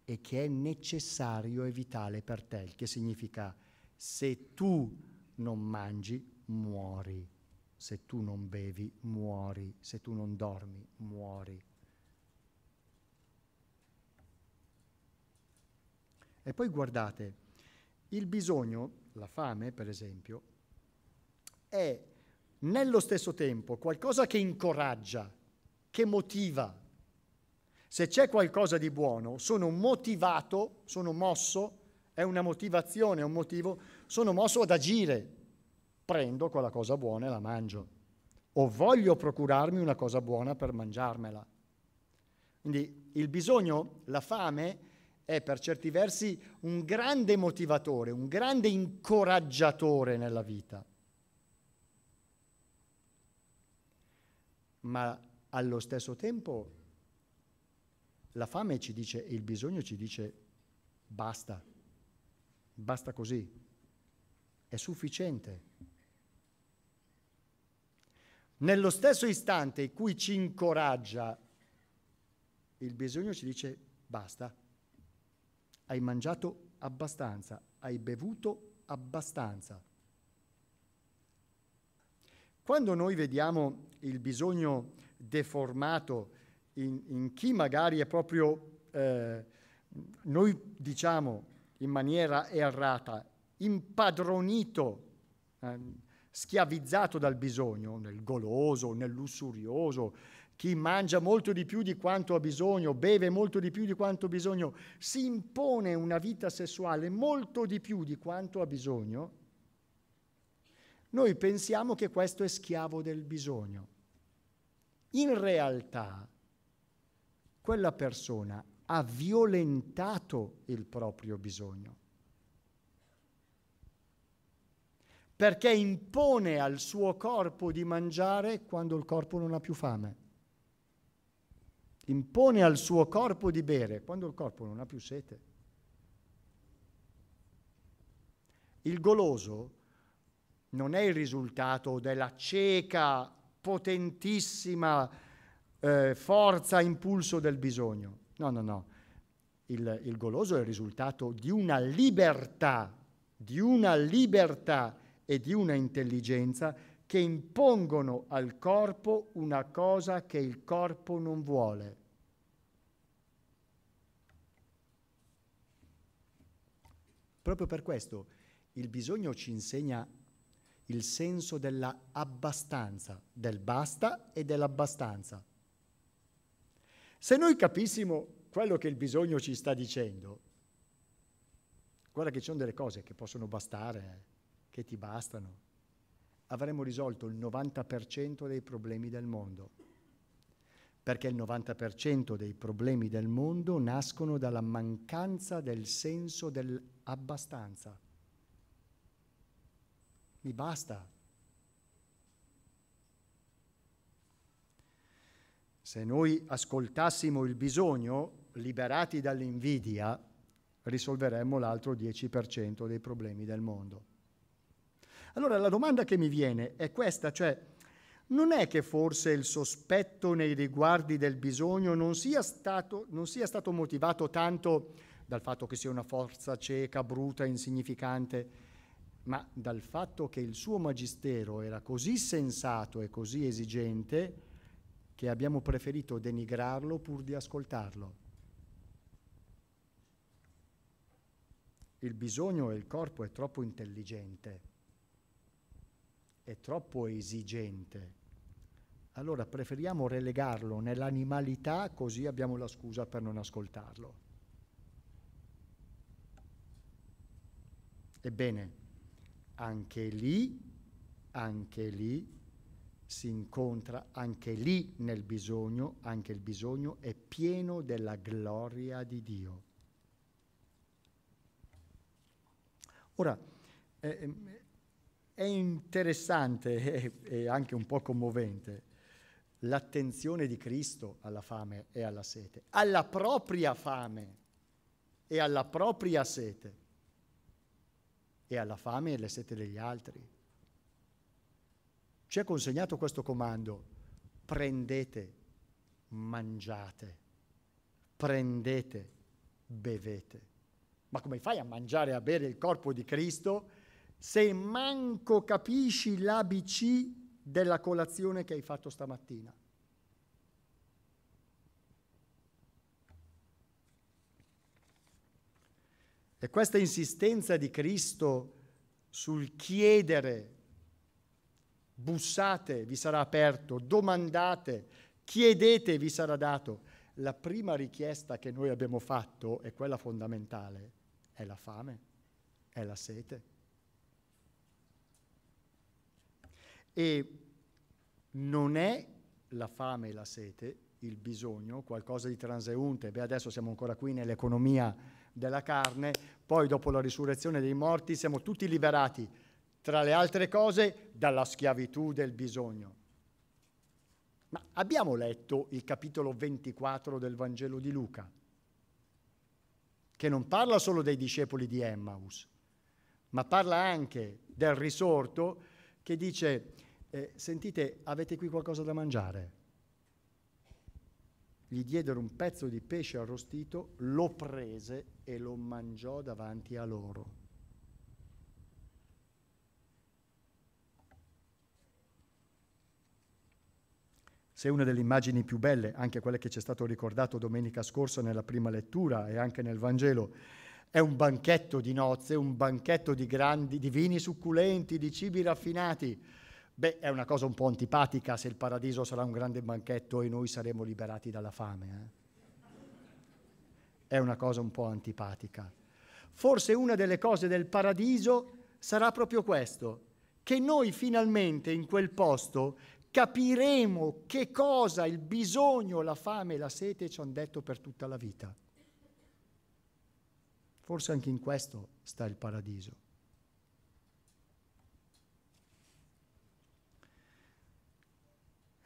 e che è necessario e vitale per te, il che significa se tu non mangi muori, se tu non bevi muori, se tu non dormi muori, E poi guardate, il bisogno, la fame per esempio, è nello stesso tempo qualcosa che incoraggia, che motiva. Se c'è qualcosa di buono, sono motivato, sono mosso, è una motivazione, è un motivo, sono mosso ad agire. Prendo quella cosa buona e la mangio. O voglio procurarmi una cosa buona per mangiarmela. Quindi il bisogno, la fame, è per certi versi un grande motivatore, un grande incoraggiatore nella vita. Ma allo stesso tempo la fame ci dice, il bisogno ci dice basta, basta così, è sufficiente. Nello stesso istante in cui ci incoraggia il bisogno ci dice basta hai mangiato abbastanza, hai bevuto abbastanza. Quando noi vediamo il bisogno deformato in, in chi magari è proprio, eh, noi diciamo in maniera errata, impadronito, eh, schiavizzato dal bisogno, nel goloso, nel lussurioso, chi mangia molto di più di quanto ha bisogno, beve molto di più di quanto ha bisogno, si impone una vita sessuale molto di più di quanto ha bisogno, noi pensiamo che questo è schiavo del bisogno. In realtà quella persona ha violentato il proprio bisogno. Perché impone al suo corpo di mangiare quando il corpo non ha più fame impone al suo corpo di bere quando il corpo non ha più sete. Il goloso non è il risultato della cieca, potentissima eh, forza, impulso del bisogno. No, no, no. Il, il goloso è il risultato di una libertà, di una libertà e di una intelligenza che impongono al corpo una cosa che il corpo non vuole. Proprio per questo il bisogno ci insegna il senso della abbastanza, del basta e dell'abbastanza. Se noi capissimo quello che il bisogno ci sta dicendo, guarda che ci sono delle cose che possono bastare, eh, che ti bastano, avremmo risolto il 90% dei problemi del mondo, perché il 90% dei problemi del mondo nascono dalla mancanza del senso dell'abbastanza abbastanza. Mi basta. Se noi ascoltassimo il bisogno, liberati dall'invidia, risolveremmo l'altro 10% dei problemi del mondo. Allora la domanda che mi viene è questa, cioè non è che forse il sospetto nei riguardi del bisogno non sia stato, non sia stato motivato tanto dal fatto che sia una forza cieca, bruta, insignificante, ma dal fatto che il suo magistero era così sensato e così esigente che abbiamo preferito denigrarlo pur di ascoltarlo. Il bisogno e il corpo è troppo intelligente, è troppo esigente. Allora preferiamo relegarlo nell'animalità così abbiamo la scusa per non ascoltarlo. Ebbene, anche lì, anche lì si incontra, anche lì nel bisogno, anche il bisogno è pieno della gloria di Dio. Ora, eh, ehm, è interessante e anche un po' commovente l'attenzione di Cristo alla fame e alla sete, alla propria fame e alla propria sete e alla fame e alle sete degli altri. Ci è consegnato questo comando, prendete, mangiate, prendete, bevete. Ma come fai a mangiare e a bere il corpo di Cristo se manco capisci l'ABC della colazione che hai fatto stamattina? E questa insistenza di Cristo sul chiedere, bussate, vi sarà aperto, domandate, chiedete, vi sarà dato. La prima richiesta che noi abbiamo fatto, e quella fondamentale, è la fame, è la sete. E non è la fame e la sete il bisogno, qualcosa di transeunte, beh adesso siamo ancora qui nell'economia della carne, poi dopo la risurrezione dei morti siamo tutti liberati, tra le altre cose, dalla schiavitù del bisogno. Ma abbiamo letto il capitolo 24 del Vangelo di Luca, che non parla solo dei discepoli di Emmaus, ma parla anche del risorto che dice, eh, sentite, avete qui qualcosa da mangiare? gli diedero un pezzo di pesce arrostito, lo prese e lo mangiò davanti a loro. Se una delle immagini più belle, anche quella che ci è stato ricordato domenica scorsa nella prima lettura e anche nel Vangelo, è un banchetto di nozze, un banchetto di grandi, di vini succulenti, di cibi raffinati, Beh, è una cosa un po' antipatica se il paradiso sarà un grande banchetto e noi saremo liberati dalla fame. Eh? È una cosa un po' antipatica. Forse una delle cose del paradiso sarà proprio questo, che noi finalmente in quel posto capiremo che cosa il bisogno, la fame e la sete ci hanno detto per tutta la vita. Forse anche in questo sta il paradiso.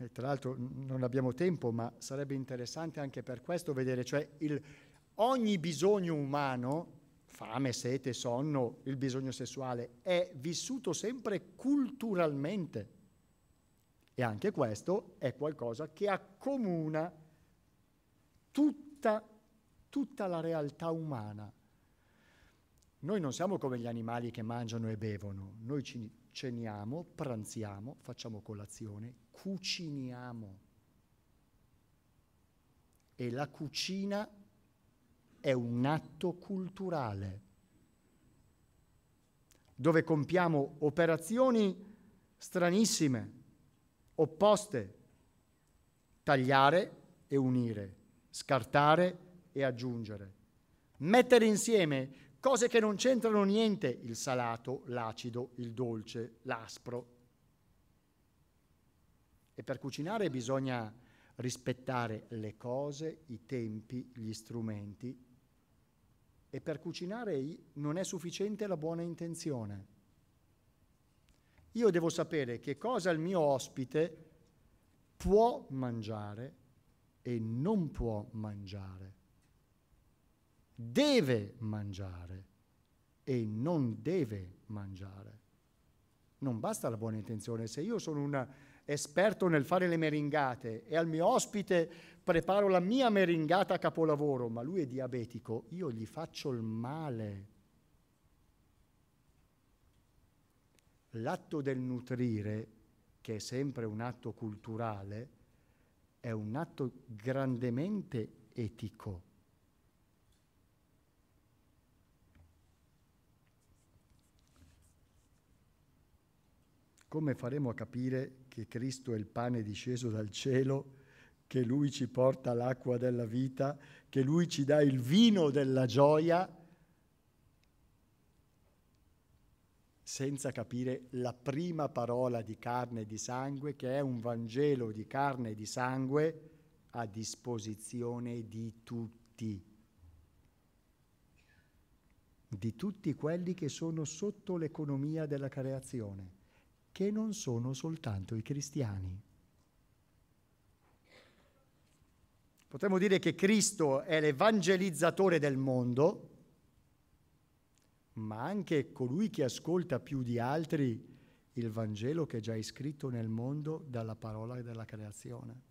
e tra l'altro non abbiamo tempo, ma sarebbe interessante anche per questo vedere, cioè il, ogni bisogno umano, fame, sete, sonno, il bisogno sessuale, è vissuto sempre culturalmente. E anche questo è qualcosa che accomuna tutta, tutta la realtà umana. Noi non siamo come gli animali che mangiano e bevono, noi ci ceniamo, pranziamo, facciamo colazione, cuciniamo. E la cucina è un atto culturale, dove compiamo operazioni stranissime, opposte, tagliare e unire, scartare e aggiungere, mettere insieme cose che non c'entrano niente, il salato, l'acido, il dolce, l'aspro, e per cucinare bisogna rispettare le cose, i tempi, gli strumenti. E per cucinare non è sufficiente la buona intenzione. Io devo sapere che cosa il mio ospite può mangiare e non può mangiare. Deve mangiare e non deve mangiare. Non basta la buona intenzione. Se io sono una esperto nel fare le meringate, e al mio ospite preparo la mia meringata a capolavoro, ma lui è diabetico, io gli faccio il male. L'atto del nutrire, che è sempre un atto culturale, è un atto grandemente etico. Come faremo a capire che Cristo è il pane disceso dal cielo, che Lui ci porta l'acqua della vita, che Lui ci dà il vino della gioia, senza capire la prima parola di carne e di sangue, che è un Vangelo di carne e di sangue a disposizione di tutti, di tutti quelli che sono sotto l'economia della creazione che non sono soltanto i cristiani. Potremmo dire che Cristo è l'evangelizzatore del mondo, ma anche colui che ascolta più di altri il Vangelo che è già iscritto nel mondo dalla parola della creazione.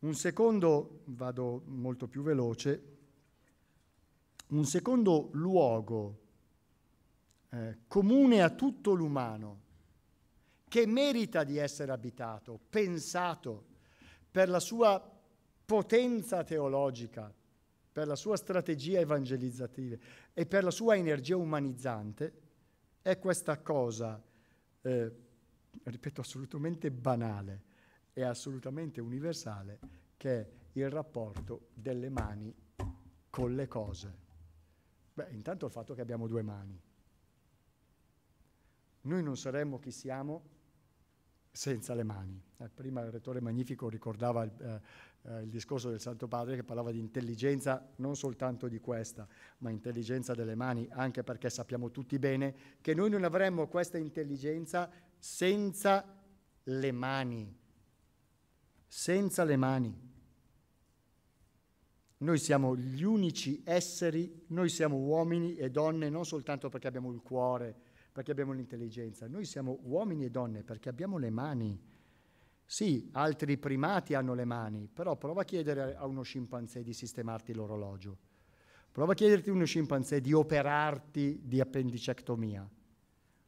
Un secondo, vado molto più veloce, un secondo luogo eh, comune a tutto l'umano, che merita di essere abitato, pensato per la sua potenza teologica, per la sua strategia evangelizzativa e per la sua energia umanizzante, è questa cosa, eh, ripeto, assolutamente banale e assolutamente universale, che è il rapporto delle mani con le cose. Beh, intanto il fatto che abbiamo due mani. Noi non saremmo chi siamo senza le mani. Eh, prima il rettore Magnifico ricordava il, eh, eh, il, discorso del Santo Padre che parlava di intelligenza non soltanto di questa, ma intelligenza delle mani, anche perché sappiamo tutti bene che noi non avremmo questa intelligenza senza le mani. Senza le mani. Noi siamo gli unici esseri, noi siamo uomini e donne non soltanto perché abbiamo il cuore, perché abbiamo l'intelligenza, noi siamo uomini e donne perché abbiamo le mani. Sì, altri primati hanno le mani, però prova a chiedere a uno scimpanzé di sistemarti l'orologio. Prova a chiederti a uno scimpanzé di operarti di appendicectomia,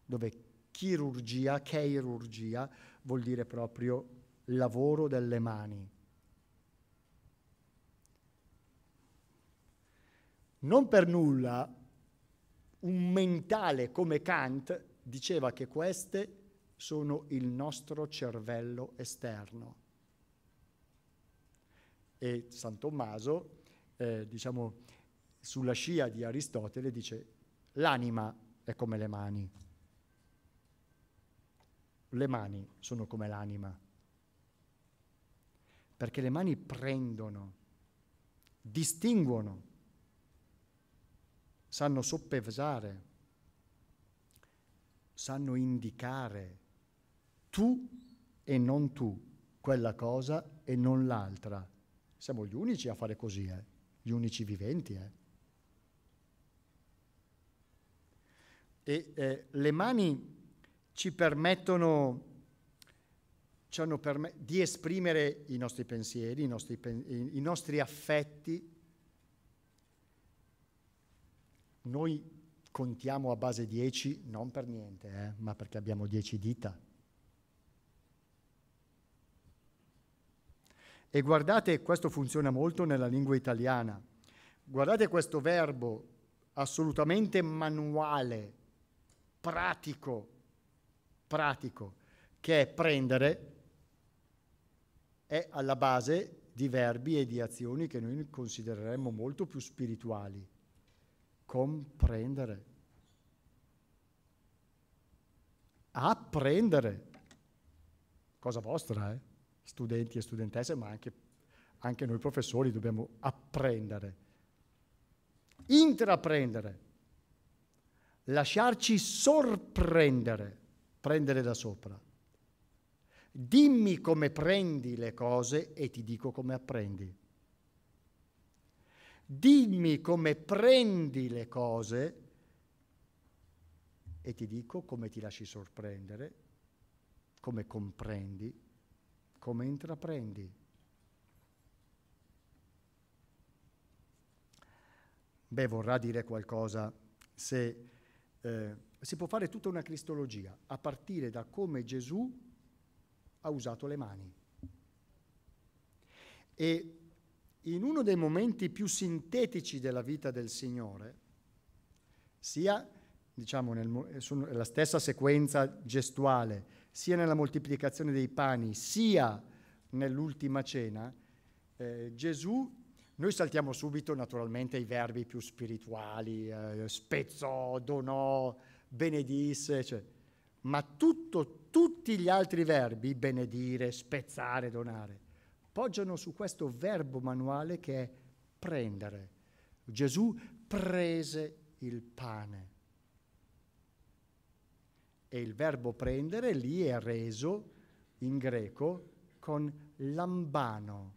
dove chirurgia, chirurgia vuol dire proprio lavoro delle mani. Non per nulla un mentale come Kant diceva che queste sono il nostro cervello esterno. E San Tommaso, eh, diciamo, sulla scia di Aristotele, dice l'anima è come le mani. Le mani sono come l'anima, perché le mani prendono, distinguono sanno soppesare, sanno indicare tu e non tu, quella cosa e non l'altra. Siamo gli unici a fare così, eh? gli unici viventi. Eh? E eh, le mani ci permettono ci perme- di esprimere i nostri pensieri, i nostri, pen- i nostri affetti, Noi contiamo a base 10 non per niente, eh, ma perché abbiamo 10 dita. E guardate, questo funziona molto nella lingua italiana. Guardate questo verbo assolutamente manuale, pratico, pratico, che è prendere, è alla base di verbi e di azioni che noi considereremmo molto più spirituali comprendere, apprendere, cosa vostra, eh? studenti e studentesse, ma anche, anche noi professori dobbiamo apprendere, intraprendere, lasciarci sorprendere, prendere da sopra. Dimmi come prendi le cose e ti dico come apprendi dimmi come prendi le cose e ti dico come ti lasci sorprendere, come comprendi, come intraprendi. Beh, vorrà dire qualcosa se eh, si può fare tutta una cristologia a partire da come Gesù ha usato le mani. E in uno dei momenti più sintetici della vita del Signore, sia diciamo, nel, eh, sulla stessa sequenza gestuale, sia nella moltiplicazione dei pani, sia nell'ultima cena, eh, Gesù, noi saltiamo subito naturalmente i verbi più spirituali, eh, spezzò, donò, benedisse, cioè, ma tutto, tutti gli altri verbi, benedire, spezzare, donare, poggiano su questo verbo manuale che è prendere. Gesù prese il pane. E il verbo prendere lì è reso in greco con lambano,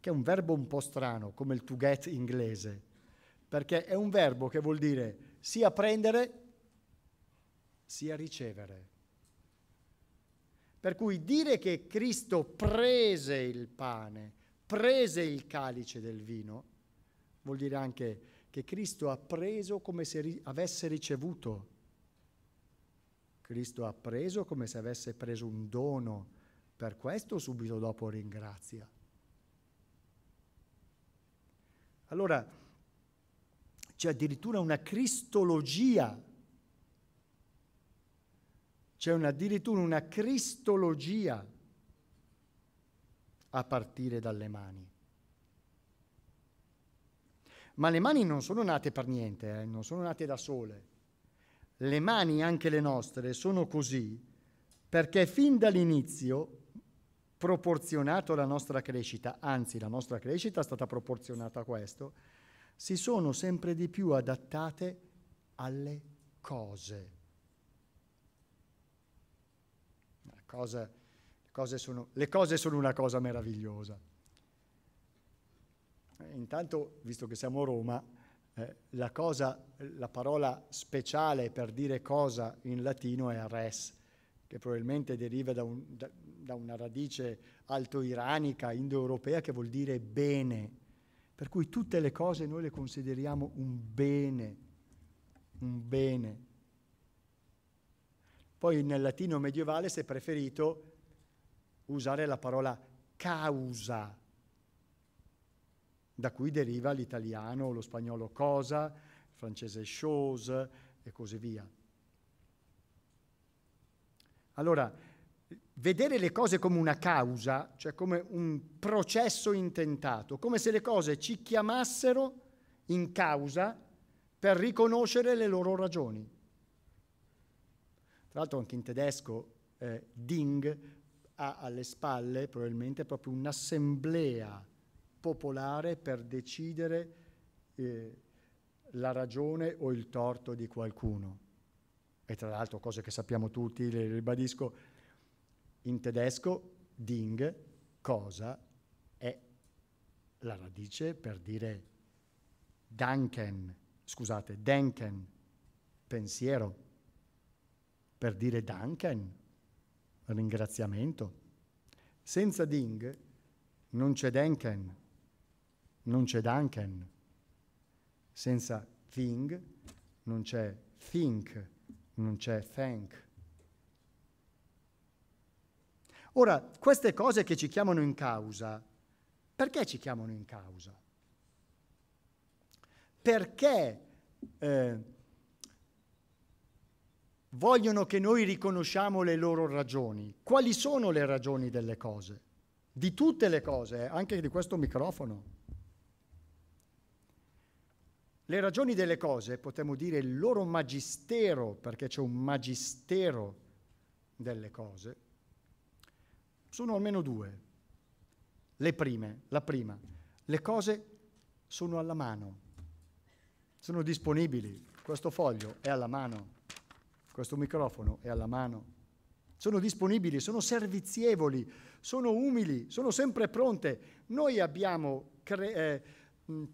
che è un verbo un po' strano, come il to get inglese, perché è un verbo che vuol dire sia prendere sia ricevere. Per cui dire che Cristo prese il pane, prese il calice del vino, vuol dire anche che Cristo ha preso come se ri- avesse ricevuto. Cristo ha preso come se avesse preso un dono, per questo subito dopo ringrazia. Allora c'è addirittura una cristologia c'è una, addirittura una cristologia a partire dalle mani. Ma le mani non sono nate per niente, eh? non sono nate da sole. Le mani, anche le nostre, sono così perché fin dall'inizio, proporzionato alla nostra crescita, anzi la nostra crescita è stata proporzionata a questo, si sono sempre di più adattate alle cose. Cosa, cose sono, le cose sono una cosa meravigliosa. Eh, intanto, visto che siamo a Roma, eh, la, cosa, la, parola speciale per dire cosa in latino è res, che probabilmente deriva da, un, da, da una radice alto-iranica, indoeuropea, che vuol dire bene. Per cui tutte le cose noi le consideriamo un bene, un bene. Poi nel latino medievale si è preferito usare la parola causa, da cui deriva l'italiano, lo spagnolo cosa, il francese chose e così via. Allora, vedere le cose come una causa, cioè come un processo intentato, come se le cose ci chiamassero in causa per riconoscere le loro ragioni. Tra l'altro anche in tedesco eh, Ding ha alle spalle probabilmente proprio un'assemblea popolare per decidere eh, la ragione o il torto di qualcuno. E tra l'altro cose che sappiamo tutti, le ribadisco, in tedesco Ding, cosa, è la radice per dire danken, scusate, denken, pensiero per dire Duncan, ringraziamento. Senza Ding non c'è Denken, non c'è Duncan. Senza Thing non c'è Think, non c'è Thank. Ora, queste cose che ci chiamano in causa, perché ci chiamano in causa? Perché eh, vogliono che noi riconosciamo le loro ragioni. Quali sono le ragioni delle cose? Di tutte le cose, eh, anche di questo microfono. Le ragioni delle cose, potremmo dire il loro magistero, perché c'è un magistero delle cose, sono almeno due. Le prime, la prima, le cose sono alla mano, sono disponibili, questo foglio è alla mano questo microfono è alla mano. Sono disponibili, sono servizievoli, sono umili, sono sempre pronte. Noi abbiamo eh,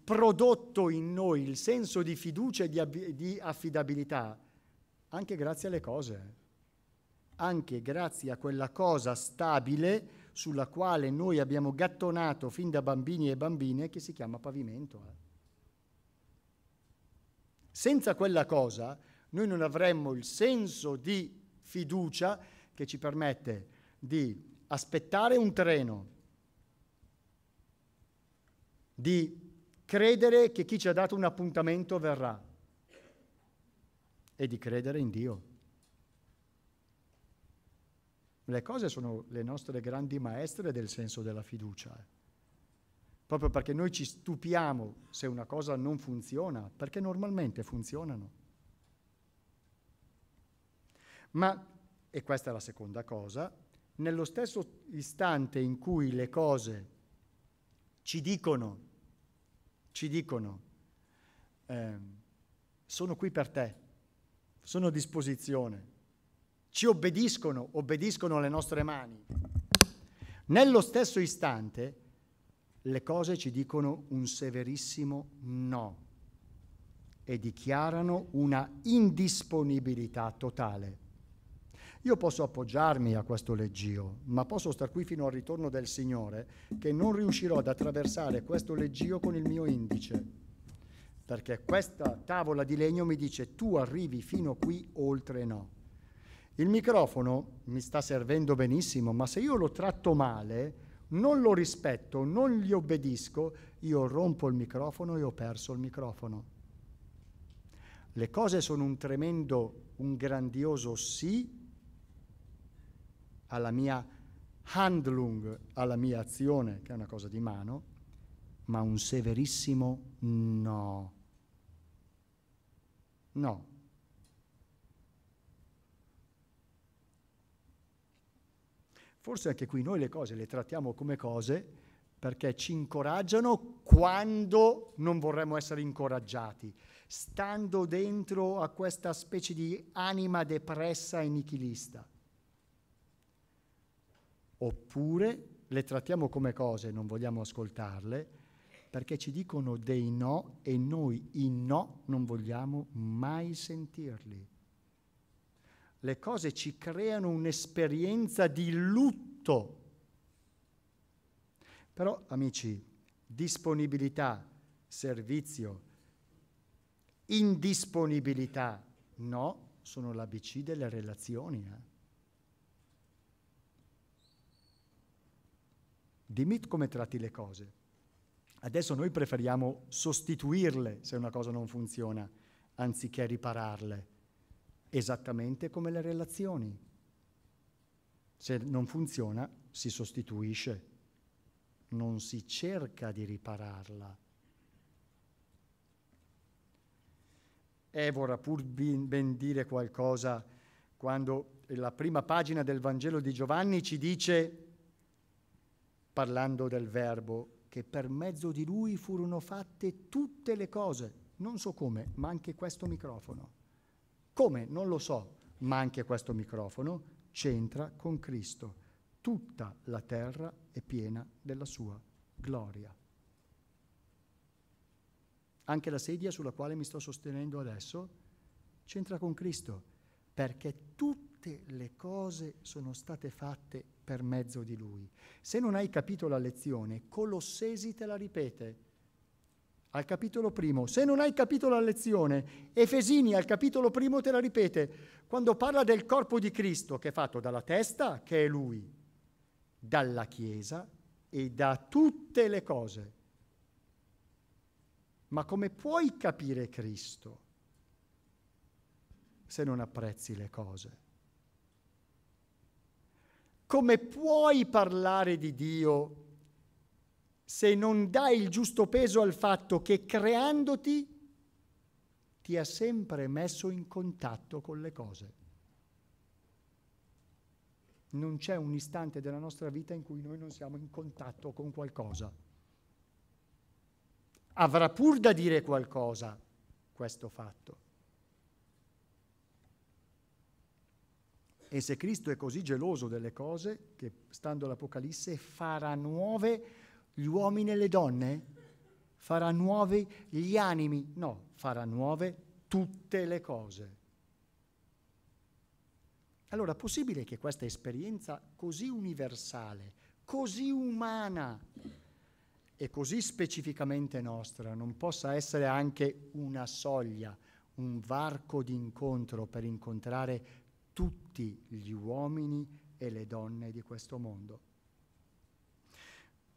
prodotto in noi il senso di fiducia e di, di affidabilità anche grazie alle cose, eh. anche grazie a quella cosa stabile sulla quale noi abbiamo gattonato fin da bambini e bambine che si chiama pavimento. Eh. Senza quella cosa noi non avremmo il senso di fiducia che ci permette di aspettare un treno, di credere che chi ci ha dato un appuntamento verrà e di credere in Dio. Le cose sono le nostre grandi maestre del senso della fiducia. Eh. Proprio perché noi ci stupiamo se una cosa non funziona, perché normalmente funzionano. Ma, e questa è la seconda cosa, nello stesso istante in cui le cose ci dicono, ci dicono, eh, sono qui per te, sono a disposizione, ci obbediscono, obbediscono alle nostre mani, nello stesso istante le cose ci dicono un severissimo no e dichiarano una indisponibilità totale. Io posso appoggiarmi a questo leggio, ma posso star qui fino al ritorno del Signore che non riuscirò ad attraversare questo leggio con il mio indice, perché questa tavola di legno mi dice tu arrivi fino qui, oltre no. Il microfono mi sta servendo benissimo, ma se io lo tratto male, non lo rispetto, non gli obbedisco, io rompo il microfono e ho perso il microfono. Le cose sono un tremendo, un grandioso sì alla mia handlung, alla mia azione, che è una cosa di mano, ma un severissimo no. No. Forse anche qui noi le cose le trattiamo come cose perché ci incoraggiano quando non vorremmo essere incoraggiati, stando dentro a questa specie di anima depressa e nichilista oppure le trattiamo come cose, e non vogliamo ascoltarle, perché ci dicono dei no e noi i no non vogliamo mai sentirli. Le cose ci creano un'esperienza di lutto. Però, amici, disponibilità, servizio, indisponibilità, no, sono l'ABC delle relazioni. Eh? dimmi come tratti le cose. Adesso noi preferiamo sostituirle se una cosa non funziona, anziché ripararle, esattamente come le relazioni. Se non funziona, si sostituisce, non si cerca di ripararla. E vorrà pur ben dire qualcosa quando la prima pagina del Vangelo di Giovanni ci dice parlando del Verbo, che per mezzo di lui furono fatte tutte le cose, non so come, ma anche questo microfono. Come? Non lo so, ma anche questo microfono c'entra con Cristo. Tutta la terra è piena della sua gloria. Anche la sedia sulla quale mi sto sostenendo adesso c'entra con Cristo, perché tutte le cose sono state fatte per mezzo di lui. Se non hai capito la lezione, Colossesi te la ripete. Al capitolo primo, se non hai capito la lezione, Efesini al capitolo primo te la ripete, quando parla del corpo di Cristo che è fatto dalla testa, che è lui, dalla Chiesa e da tutte le cose. Ma come puoi capire Cristo se non apprezzi le cose? Come puoi parlare di Dio se non dai il giusto peso al fatto che creandoti ti ha sempre messo in contatto con le cose? Non c'è un istante della nostra vita in cui noi non siamo in contatto con qualcosa. Avrà pur da dire qualcosa questo fatto. E se Cristo è così geloso delle cose, che stando all'Apocalisse farà nuove gli uomini e le donne, farà nuovi gli animi, no, farà nuove tutte le cose. Allora, possibile che questa esperienza così universale, così umana e così specificamente nostra non possa essere anche una soglia, un varco d'incontro per incontrare tutti gli uomini e le donne di questo mondo.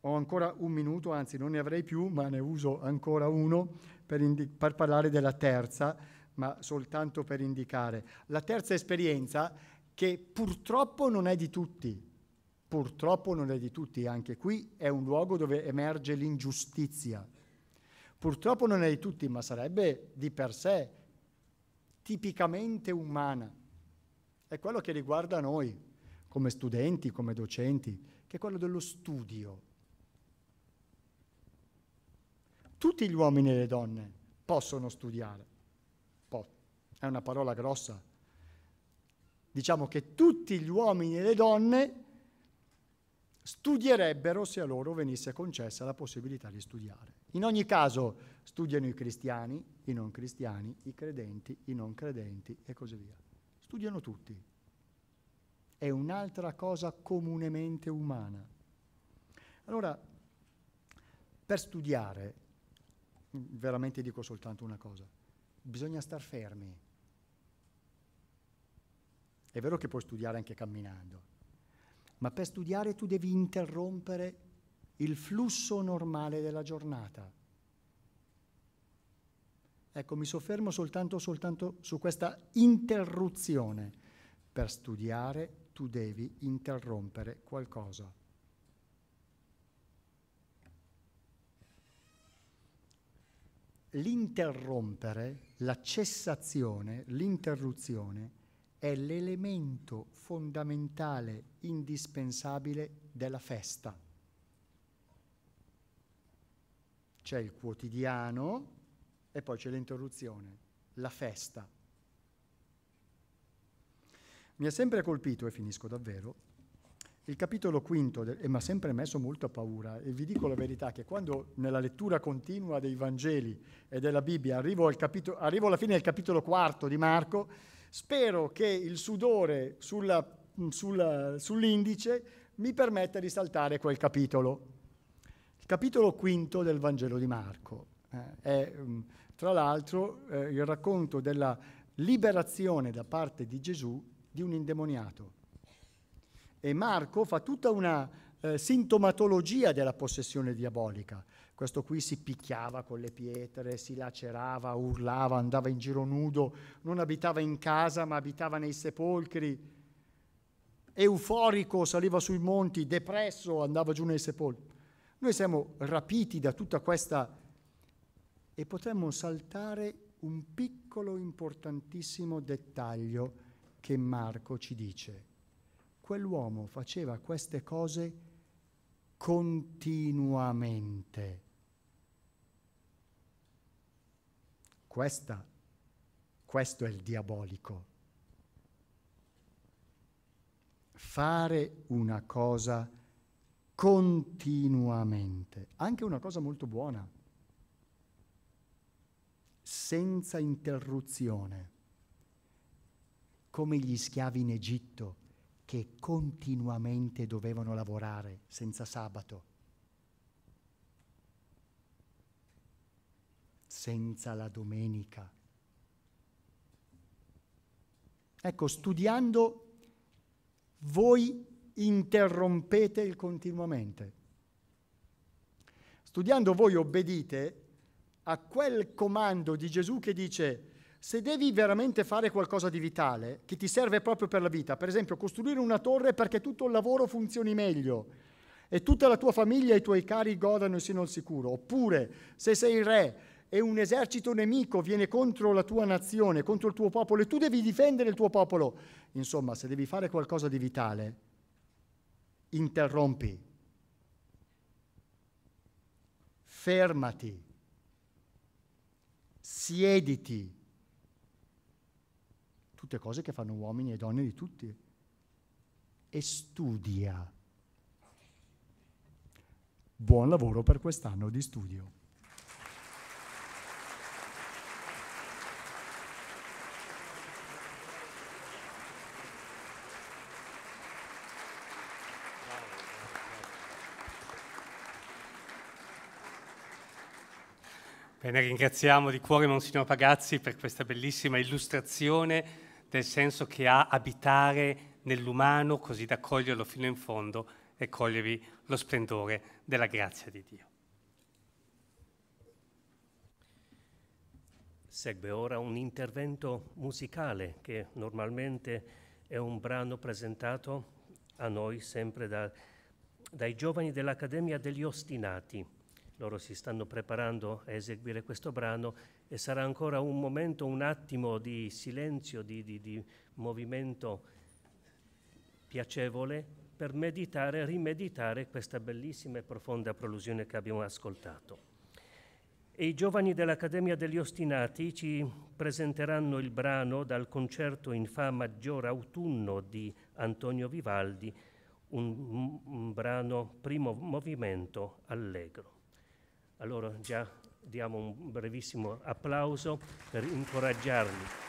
Ho ancora un minuto, anzi non ne avrei più, ma ne uso ancora uno per, indi- per parlare della terza, ma soltanto per indicare. La terza esperienza che purtroppo non è di tutti, purtroppo non è di tutti, anche qui è un luogo dove emerge l'ingiustizia. Purtroppo non è di tutti, ma sarebbe di per sé tipicamente umana è quello che riguarda noi, come studenti, come docenti, che è quello dello studio. Tutti gli uomini e le donne possono studiare. Po- è una parola grossa. Diciamo che tutti gli uomini e le donne studierebbero se a loro venisse concessa la possibilità di studiare. In ogni caso studiano i cristiani, i non cristiani, i credenti, i non credenti e così via studiano tutti. È un'altra cosa comunemente umana. Allora, per studiare, veramente dico soltanto una cosa, bisogna star fermi. È vero che puoi studiare anche camminando, ma per studiare tu devi interrompere il flusso normale della giornata Ecco, mi soffermo soltanto, soltanto su questa interruzione. Per studiare tu devi interrompere qualcosa. L'interrompere, la cessazione, l'interruzione è l'elemento fondamentale, indispensabile della festa. C'è il quotidiano, e poi c'è l'interruzione, la festa. Mi ha sempre colpito, e finisco davvero, il capitolo quinto, e mi ha sempre messo molta paura, e vi dico la verità che quando nella lettura continua dei Vangeli e della Bibbia arrivo, al capito- arrivo alla fine del capitolo quarto di Marco, spero che il sudore sulla, sulla, sull'indice mi permetta di saltare quel capitolo. Il capitolo quinto del Vangelo di Marco. Eh, è, mm, tra l'altro eh, il racconto della liberazione da parte di Gesù di un indemoniato. E Marco fa tutta una eh, sintomatologia della possessione diabolica. Questo qui si picchiava con le pietre, si lacerava, urlava, andava in giro nudo, non abitava in casa ma abitava nei sepolcri. Euforico saliva sui monti, depresso andava giù nei sepolcri. Noi siamo rapiti da tutta questa e potremmo saltare un piccolo importantissimo dettaglio che Marco ci dice. Quell'uomo faceva queste cose continuamente. Questa, questo è il diabolico. Fare una cosa continuamente, anche una cosa molto buona senza interruzione, come gli schiavi in Egitto che continuamente dovevano lavorare senza sabato, senza la domenica. Ecco, studiando voi interrompete il continuamente. Studiando voi obbedite a quel comando di Gesù che dice se devi veramente fare qualcosa di vitale, che ti serve proprio per la vita, per esempio costruire una torre perché tutto il lavoro funzioni meglio e tutta la tua famiglia e i tuoi cari godano e siano al sicuro, oppure se sei re e un esercito nemico viene contro la tua nazione, contro il tuo popolo e tu devi difendere il tuo popolo, insomma se devi fare qualcosa di vitale, interrompi, fermati siediti. Tutte cose che fanno uomini e donne di tutti. E studia. Buon lavoro per quest'anno di studio. Bene, ringraziamo di cuore Monsignor Pagazzi per questa bellissima illustrazione del senso che ha abitare nell'umano così da coglierlo fino in fondo e cogliervi lo splendore della grazia di Dio. Segue ora un intervento musicale che normalmente è un brano presentato a noi sempre da, dai giovani dell'Accademia degli Ostinati loro si stanno preparando a eseguire questo brano e sarà ancora un momento, un attimo di silenzio, di, di, di movimento piacevole per meditare, rimeditare questa bellissima e profonda prolusione che abbiamo ascoltato. E i giovani dell'Accademia degli Ostinati ci presenteranno il brano dal concerto in Fa maggiore autunno di Antonio Vivaldi, un, un brano primo movimento allegro. Allora già diamo un brevissimo applauso per incoraggiarli.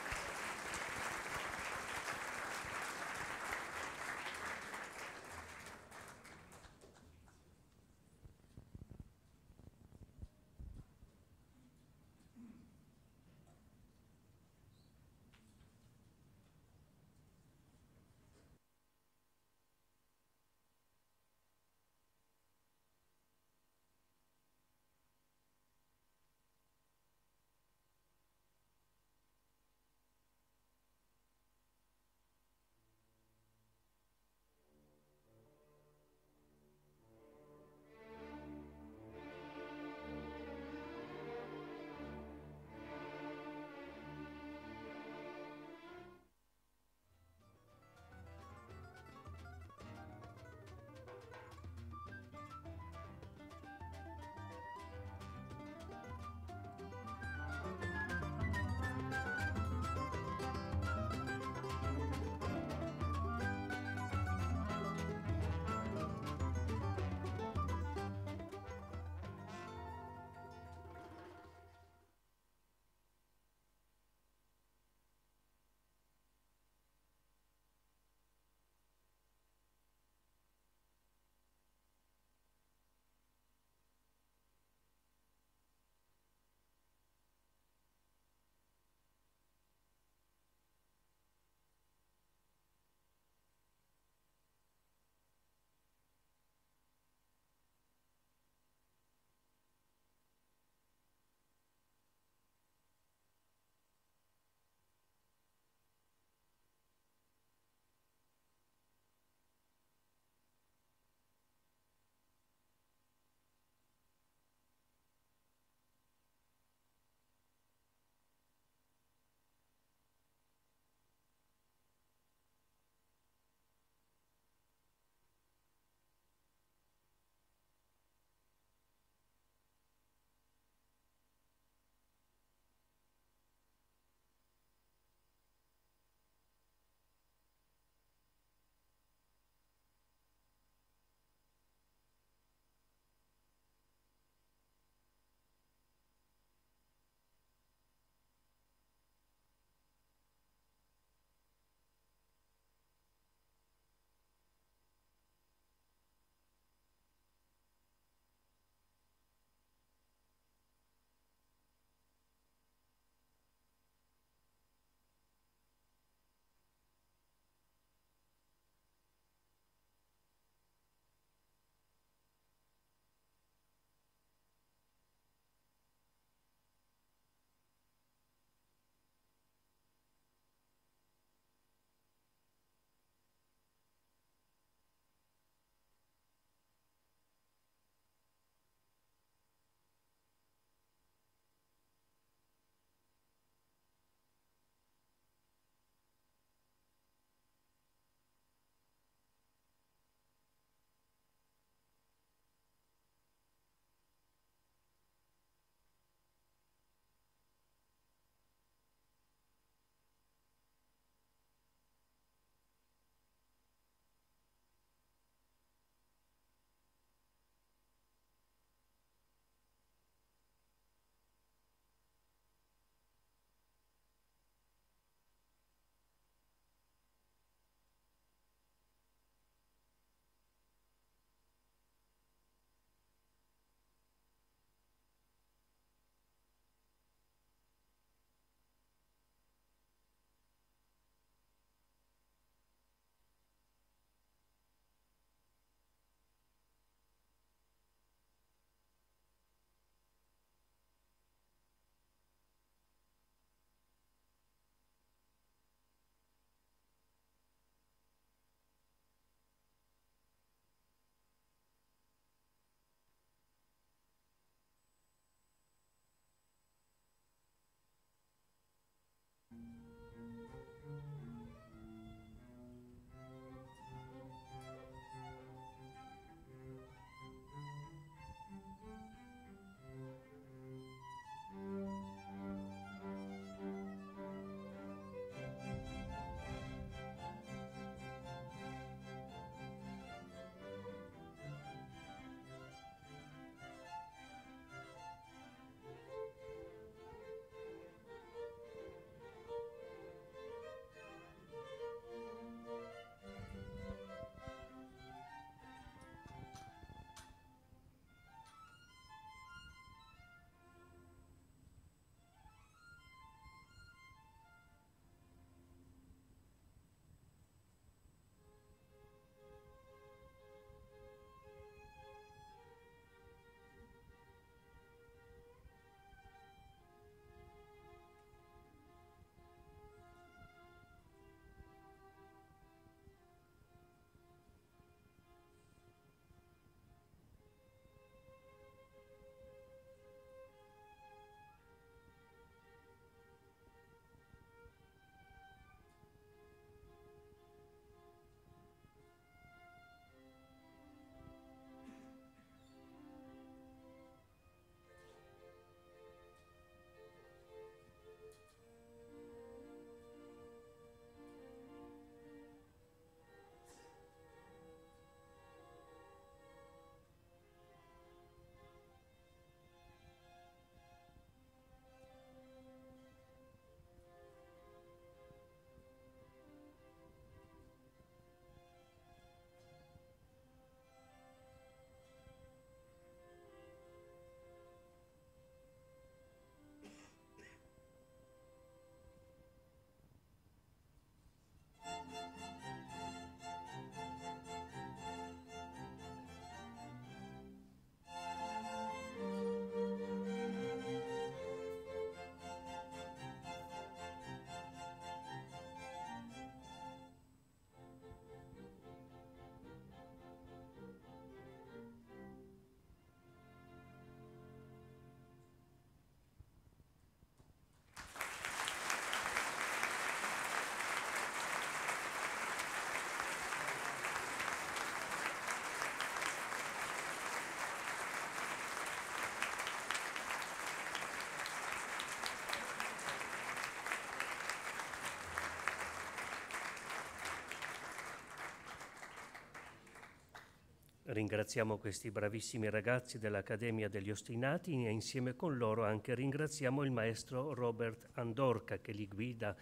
Ringraziamo questi bravissimi ragazzi dell'Accademia degli Ostinati e insieme con loro anche ringraziamo il maestro Robert Andorca che li guida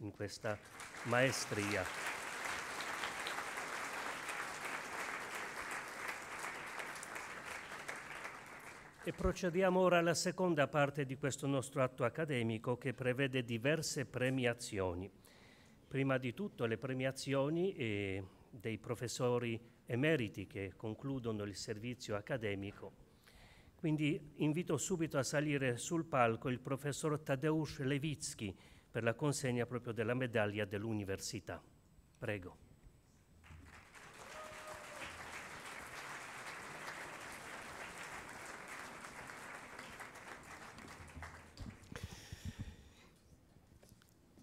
in questa maestria. E procediamo ora alla seconda parte di questo nostro atto accademico che prevede diverse premiazioni. Prima di tutto le premiazioni eh, dei professori emeriti che concludono il servizio accademico. Quindi invito subito a salire sul palco il professor Tadeusz Levitsky per la consegna proprio della medaglia dell'università. Prego.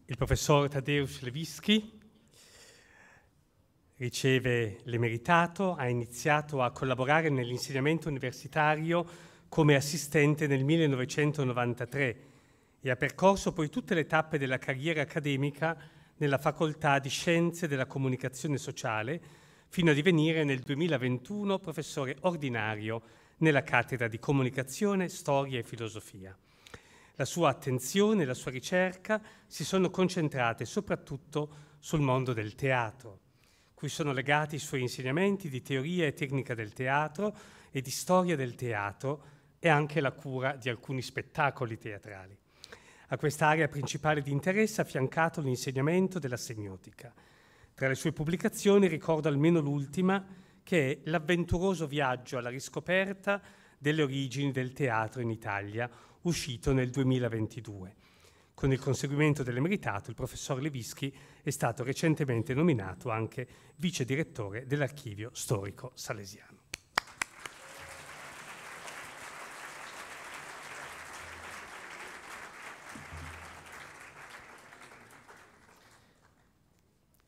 il professor Tadeusz Lewicki riceve l'emeritato, ha iniziato a collaborare nell'insegnamento universitario come assistente nel 1993 e ha percorso poi tutte le tappe della carriera accademica nella Facoltà di Scienze della Comunicazione Sociale, fino a divenire nel 2021 professore ordinario nella cattedra di Comunicazione, Storia e Filosofia. La sua attenzione e la sua ricerca si sono concentrate soprattutto sul mondo del teatro cui sono legati i suoi insegnamenti di teoria e tecnica del teatro e di storia del teatro e anche la cura di alcuni spettacoli teatrali. A quest'area principale di interesse ha affiancato l'insegnamento della semiotica. Tra le sue pubblicazioni ricordo almeno l'ultima, che è L'avventuroso viaggio alla riscoperta delle origini del teatro in Italia, uscito nel 2022 con il conseguimento dell'emeritato, il professor Levischi è stato recentemente nominato anche vice direttore dell'archivio storico salesiano.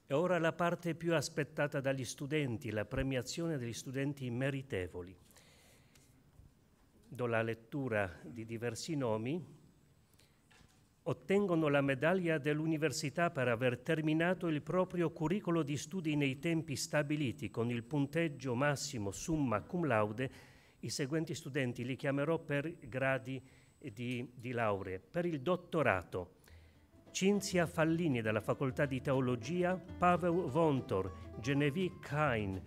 E ora la parte più aspettata dagli studenti, la premiazione degli studenti meritevoli. Do la lettura di diversi nomi ottengono la medaglia dell'università per aver terminato il proprio curriculum di studi nei tempi stabiliti con il punteggio massimo summa cum laude, i seguenti studenti li chiamerò per gradi di, di lauree. Per il dottorato, Cinzia Fallini della Facoltà di Teologia, Pavel Vontor, Genevieve Kain,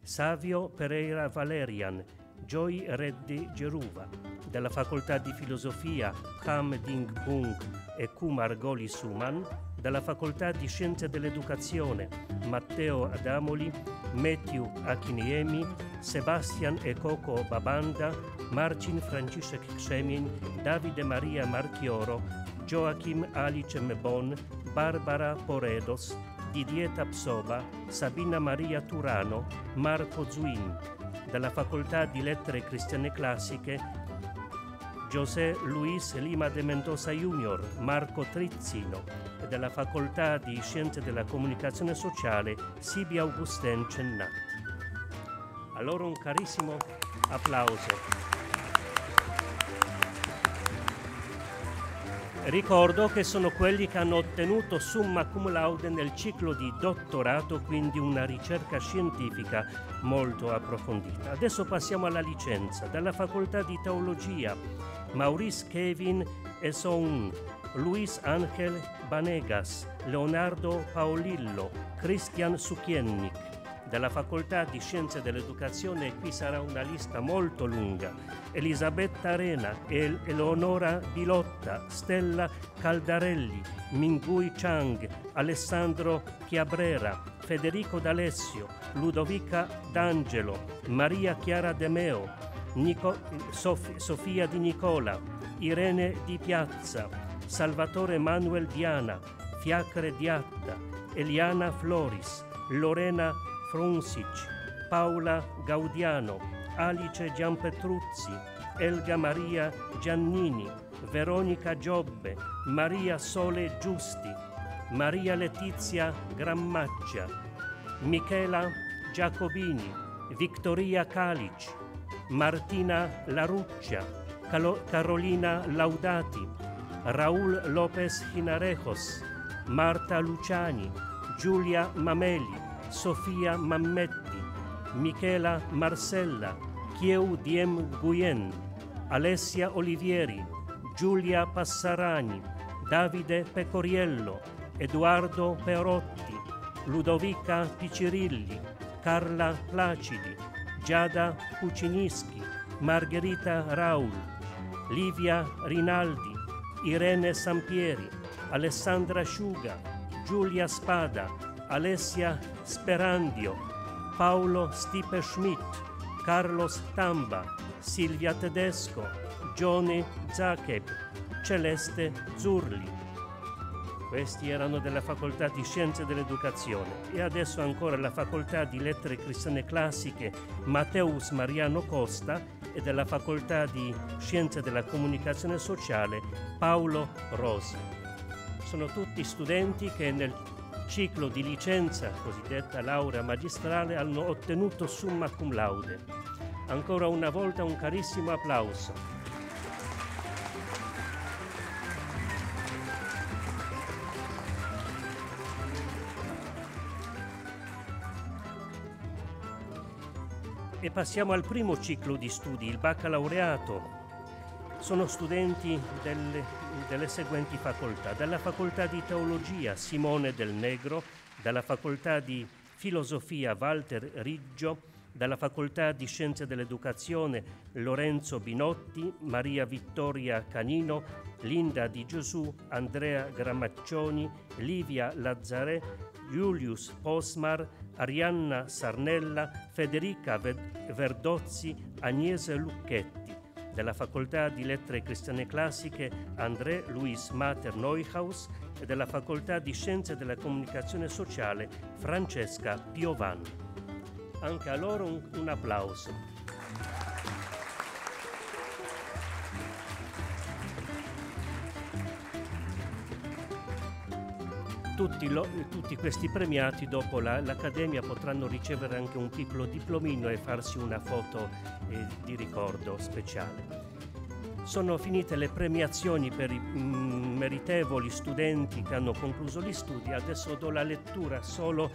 Savio Pereira Valerian, Joy Reddy Geruva, dalla Facoltà di Filosofia Kham Ding Bung e Kumar Goli Suman, dalla Facoltà di Scienze dell'Educazione Matteo Adamoli, Matthew Akiniemi, Sebastian e Coco Babanda, Marcin Franciszek Krzemin, Davide Maria Marchioro, Joachim Alice Mebon, Barbara Poredos, Didieta Psova, Sabina Maria Turano, Marco Zuin, dalla Facoltà di Lettere Cristiane Classiche José Luis Lima de Mendoza Jr., Marco Trizzino e dalla Facoltà di Scienze della Comunicazione Sociale Sibi Augustin Cennatti. A loro un carissimo applauso. Ricordo che sono quelli che hanno ottenuto summa cum laude nel ciclo di dottorato, quindi una ricerca scientifica molto approfondita. Adesso passiamo alla licenza. Dalla facoltà di teologia, Maurice Kevin Esoun, Luis Ángel Banegas, Leonardo Paolillo, Christian Sukiennik della Facoltà di Scienze dell'Educazione, qui sarà una lista molto lunga, Elisabetta Arena, El- Eleonora Bilotta, Stella Caldarelli, Mingui Chang, Alessandro Chiabrera, Federico D'Alessio, Ludovica D'Angelo, Maria Chiara De Meo, Nico- Sof- Sofia Di Nicola, Irene Di Piazza, Salvatore Manuel Diana, Fiacre Diatta, Eliana Floris, Lorena Frunsic, Paola Gaudiano, Alice Gianpetruzzi, Elga Maria Giannini, Veronica Giobbe, Maria Sole Giusti, Maria Letizia Grammaccia, Michela Giacobini, Vittoria Calic, Martina Laruccia, Calo- Carolina Laudati, Raul Lopez Hinarejos, Marta Luciani, Giulia Mameli, Sofia Mammetti, Michela Marcella, Chieu Diem Guyen, Alessia Olivieri, Giulia Passarani, Davide Pecoriello, Edoardo Perotti, Ludovica Picirilli, Carla Placidi, Giada Puccinischi, Margherita Raul, Livia Rinaldi, Irene Sampieri, Alessandra Sciuga, Giulia Spada, Alessia Sperandio, Paolo Stipe Schmidt, Carlos Tamba, Silvia Tedesco, Johnny Zakeb, Celeste Zurli. Questi erano della Facoltà di Scienze dell'Educazione e adesso ancora la Facoltà di Lettere Cristiane Classiche Matteus Mariano Costa e della Facoltà di Scienze della Comunicazione Sociale Paolo Rosi. Sono tutti studenti che nel ciclo di licenza, cosiddetta laurea magistrale, hanno ottenuto summa cum laude. Ancora una volta un carissimo applauso. E passiamo al primo ciclo di studi, il baccalaureato. Sono studenti delle delle seguenti facoltà. Dalla facoltà di teologia Simone del Negro, dalla facoltà di filosofia Walter Riggio, dalla facoltà di scienze dell'educazione Lorenzo Binotti, Maria Vittoria Canino, Linda Di Gesù, Andrea Grammaccioni, Livia Lazzarè, Julius Posmar, Arianna Sarnella, Federica Verdozzi, Agnese Lucchetti della Facoltà di Lettere Cristiane Classiche André Louis Mater Neuhaus e della Facoltà di Scienze della Comunicazione Sociale Francesca Piovan. Anche a loro un, un applauso. tutti, lo, tutti questi premiati dopo la, l'Accademia potranno ricevere anche un piccolo diplomino e farsi una foto eh, di ricordo speciale. Sono finite le premiazioni per i mh, mm, meritevoli studenti che hanno concluso gli studi, adesso do la lettura solo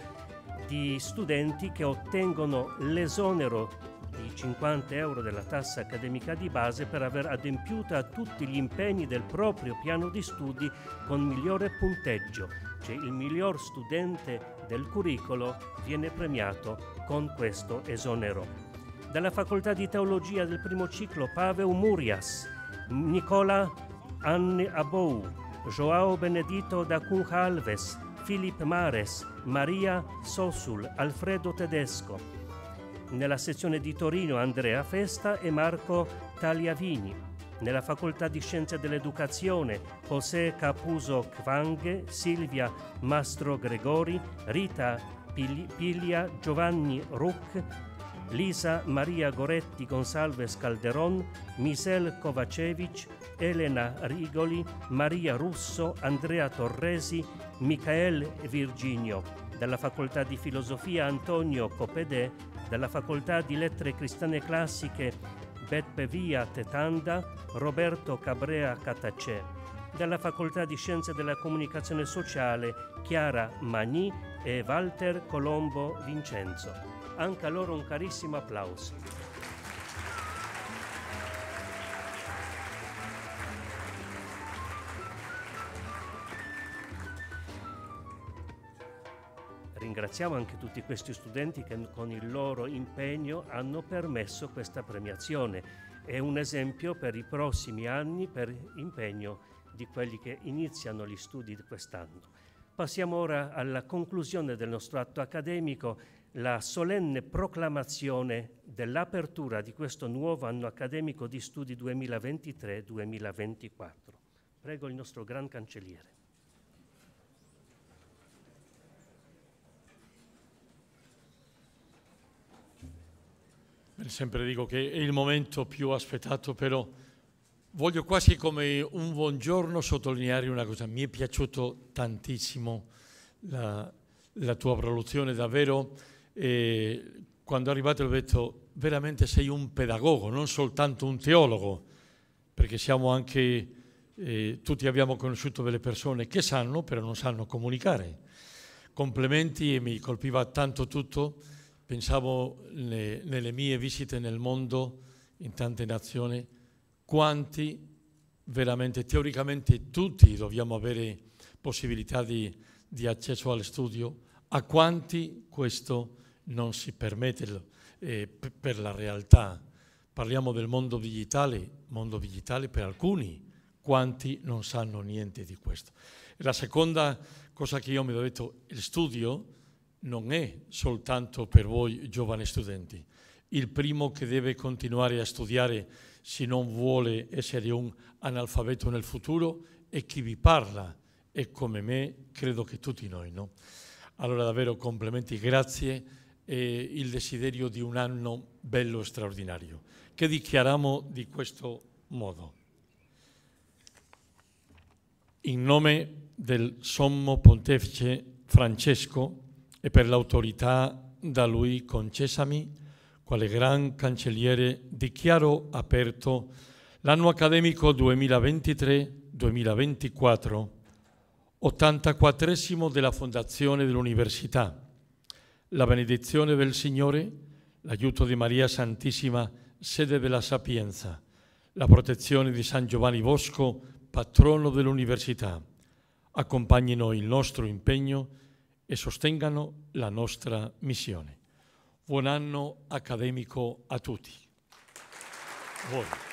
di studenti che ottengono l'esonero di 50 euro della tassa accademica di base per aver adempiuto a tutti gli impegni del proprio piano di studi con migliore punteggio, cioè il miglior studente del curriculum, viene premiato con questo esonero. Dalla facoltà di teologia del primo ciclo Pavel Murias, Nicola Anne Abou, Joao Benedito da Cunha Alves, Filip Mares, Maria Sosul, Alfredo Tedesco. Nella sezione di Torino Andrea Festa e Marco Tagliavini nella Facoltà di Scienze dell'Educazione José Capuso Quanghe, Silvia Mastro Gregori, Rita Piglia, Giovanni Ruc, Lisa Maria Goretti Gonsalves Calderon, Misel Kovacevic, Elena Rigoli, Maria Russo, Andrea Torresi, Michael Virginio, dalla Facoltà di Filosofia Antonio Copedè, dalla Facoltà di Lettere Cristiane Classiche Beppe Via Tetanda, Roberto Cabrea Catacè, dalla Facoltà di Scienze della Comunicazione Sociale Chiara Magni e Walter Colombo Vincenzo. Anche a loro un carissimo applauso. ringraziamo anche tutti questi studenti che con il loro impegno hanno permesso questa premiazione. È un esempio per i prossimi anni, per impegno di quelli che iniziano gli studi di quest'anno. Passiamo ora alla conclusione del nostro atto accademico, la solenne proclamazione dell'apertura di questo nuovo anno accademico di studi 2023-2024. Prego il nostro Gran Cancelliere. sempre dico che è il momento più aspettato, però voglio quasi come un buongiorno sottolineare una cosa. Mi è piaciuto tantissimo la, la tua produzione, davvero. Eh, quando è arrivato ho detto, veramente sei un pedagogo, non soltanto un teologo, perché siamo anche, eh, tutti abbiamo conosciuto delle persone che sanno, però non sanno comunicare. Complimenti e mi colpiva tanto tutto pensavo le, nelle mie visite nel mondo, in tante nazioni, quanti veramente, teoricamente tutti dobbiamo avere possibilità di, di accesso allo studio, a quanti questo non si permette eh, per la realtà. Parliamo del mondo digitale, mondo digitale per alcuni, quanti non sanno niente di questo. La seconda cosa che io mi ho detto, il studio non è soltanto per voi giovani studenti. Il primo che deve continuare a studiare se non vuole essere un analfabeto nel futuro è chi vi parla e come me credo che tutti noi. No? Allora davvero complimenti, grazie e il desiderio di un anno bello e straordinario che dichiariamo di questo modo. In nome del Sommo Pontefice Francesco, e per l'autorità da lui concessami, quale gran cancelliere, dichiaro aperto l'anno accademico 2023-2024, 84 della fondazione dell'Università. La benedizione del Signore, l'aiuto di Maria Santissima, sede della Sapienza, la protezione di San Giovanni Bosco, patrono dell'Università, accompagnino il nostro impegno e sostengano la nostra missione. Buon anno accademico a tutti. Voi.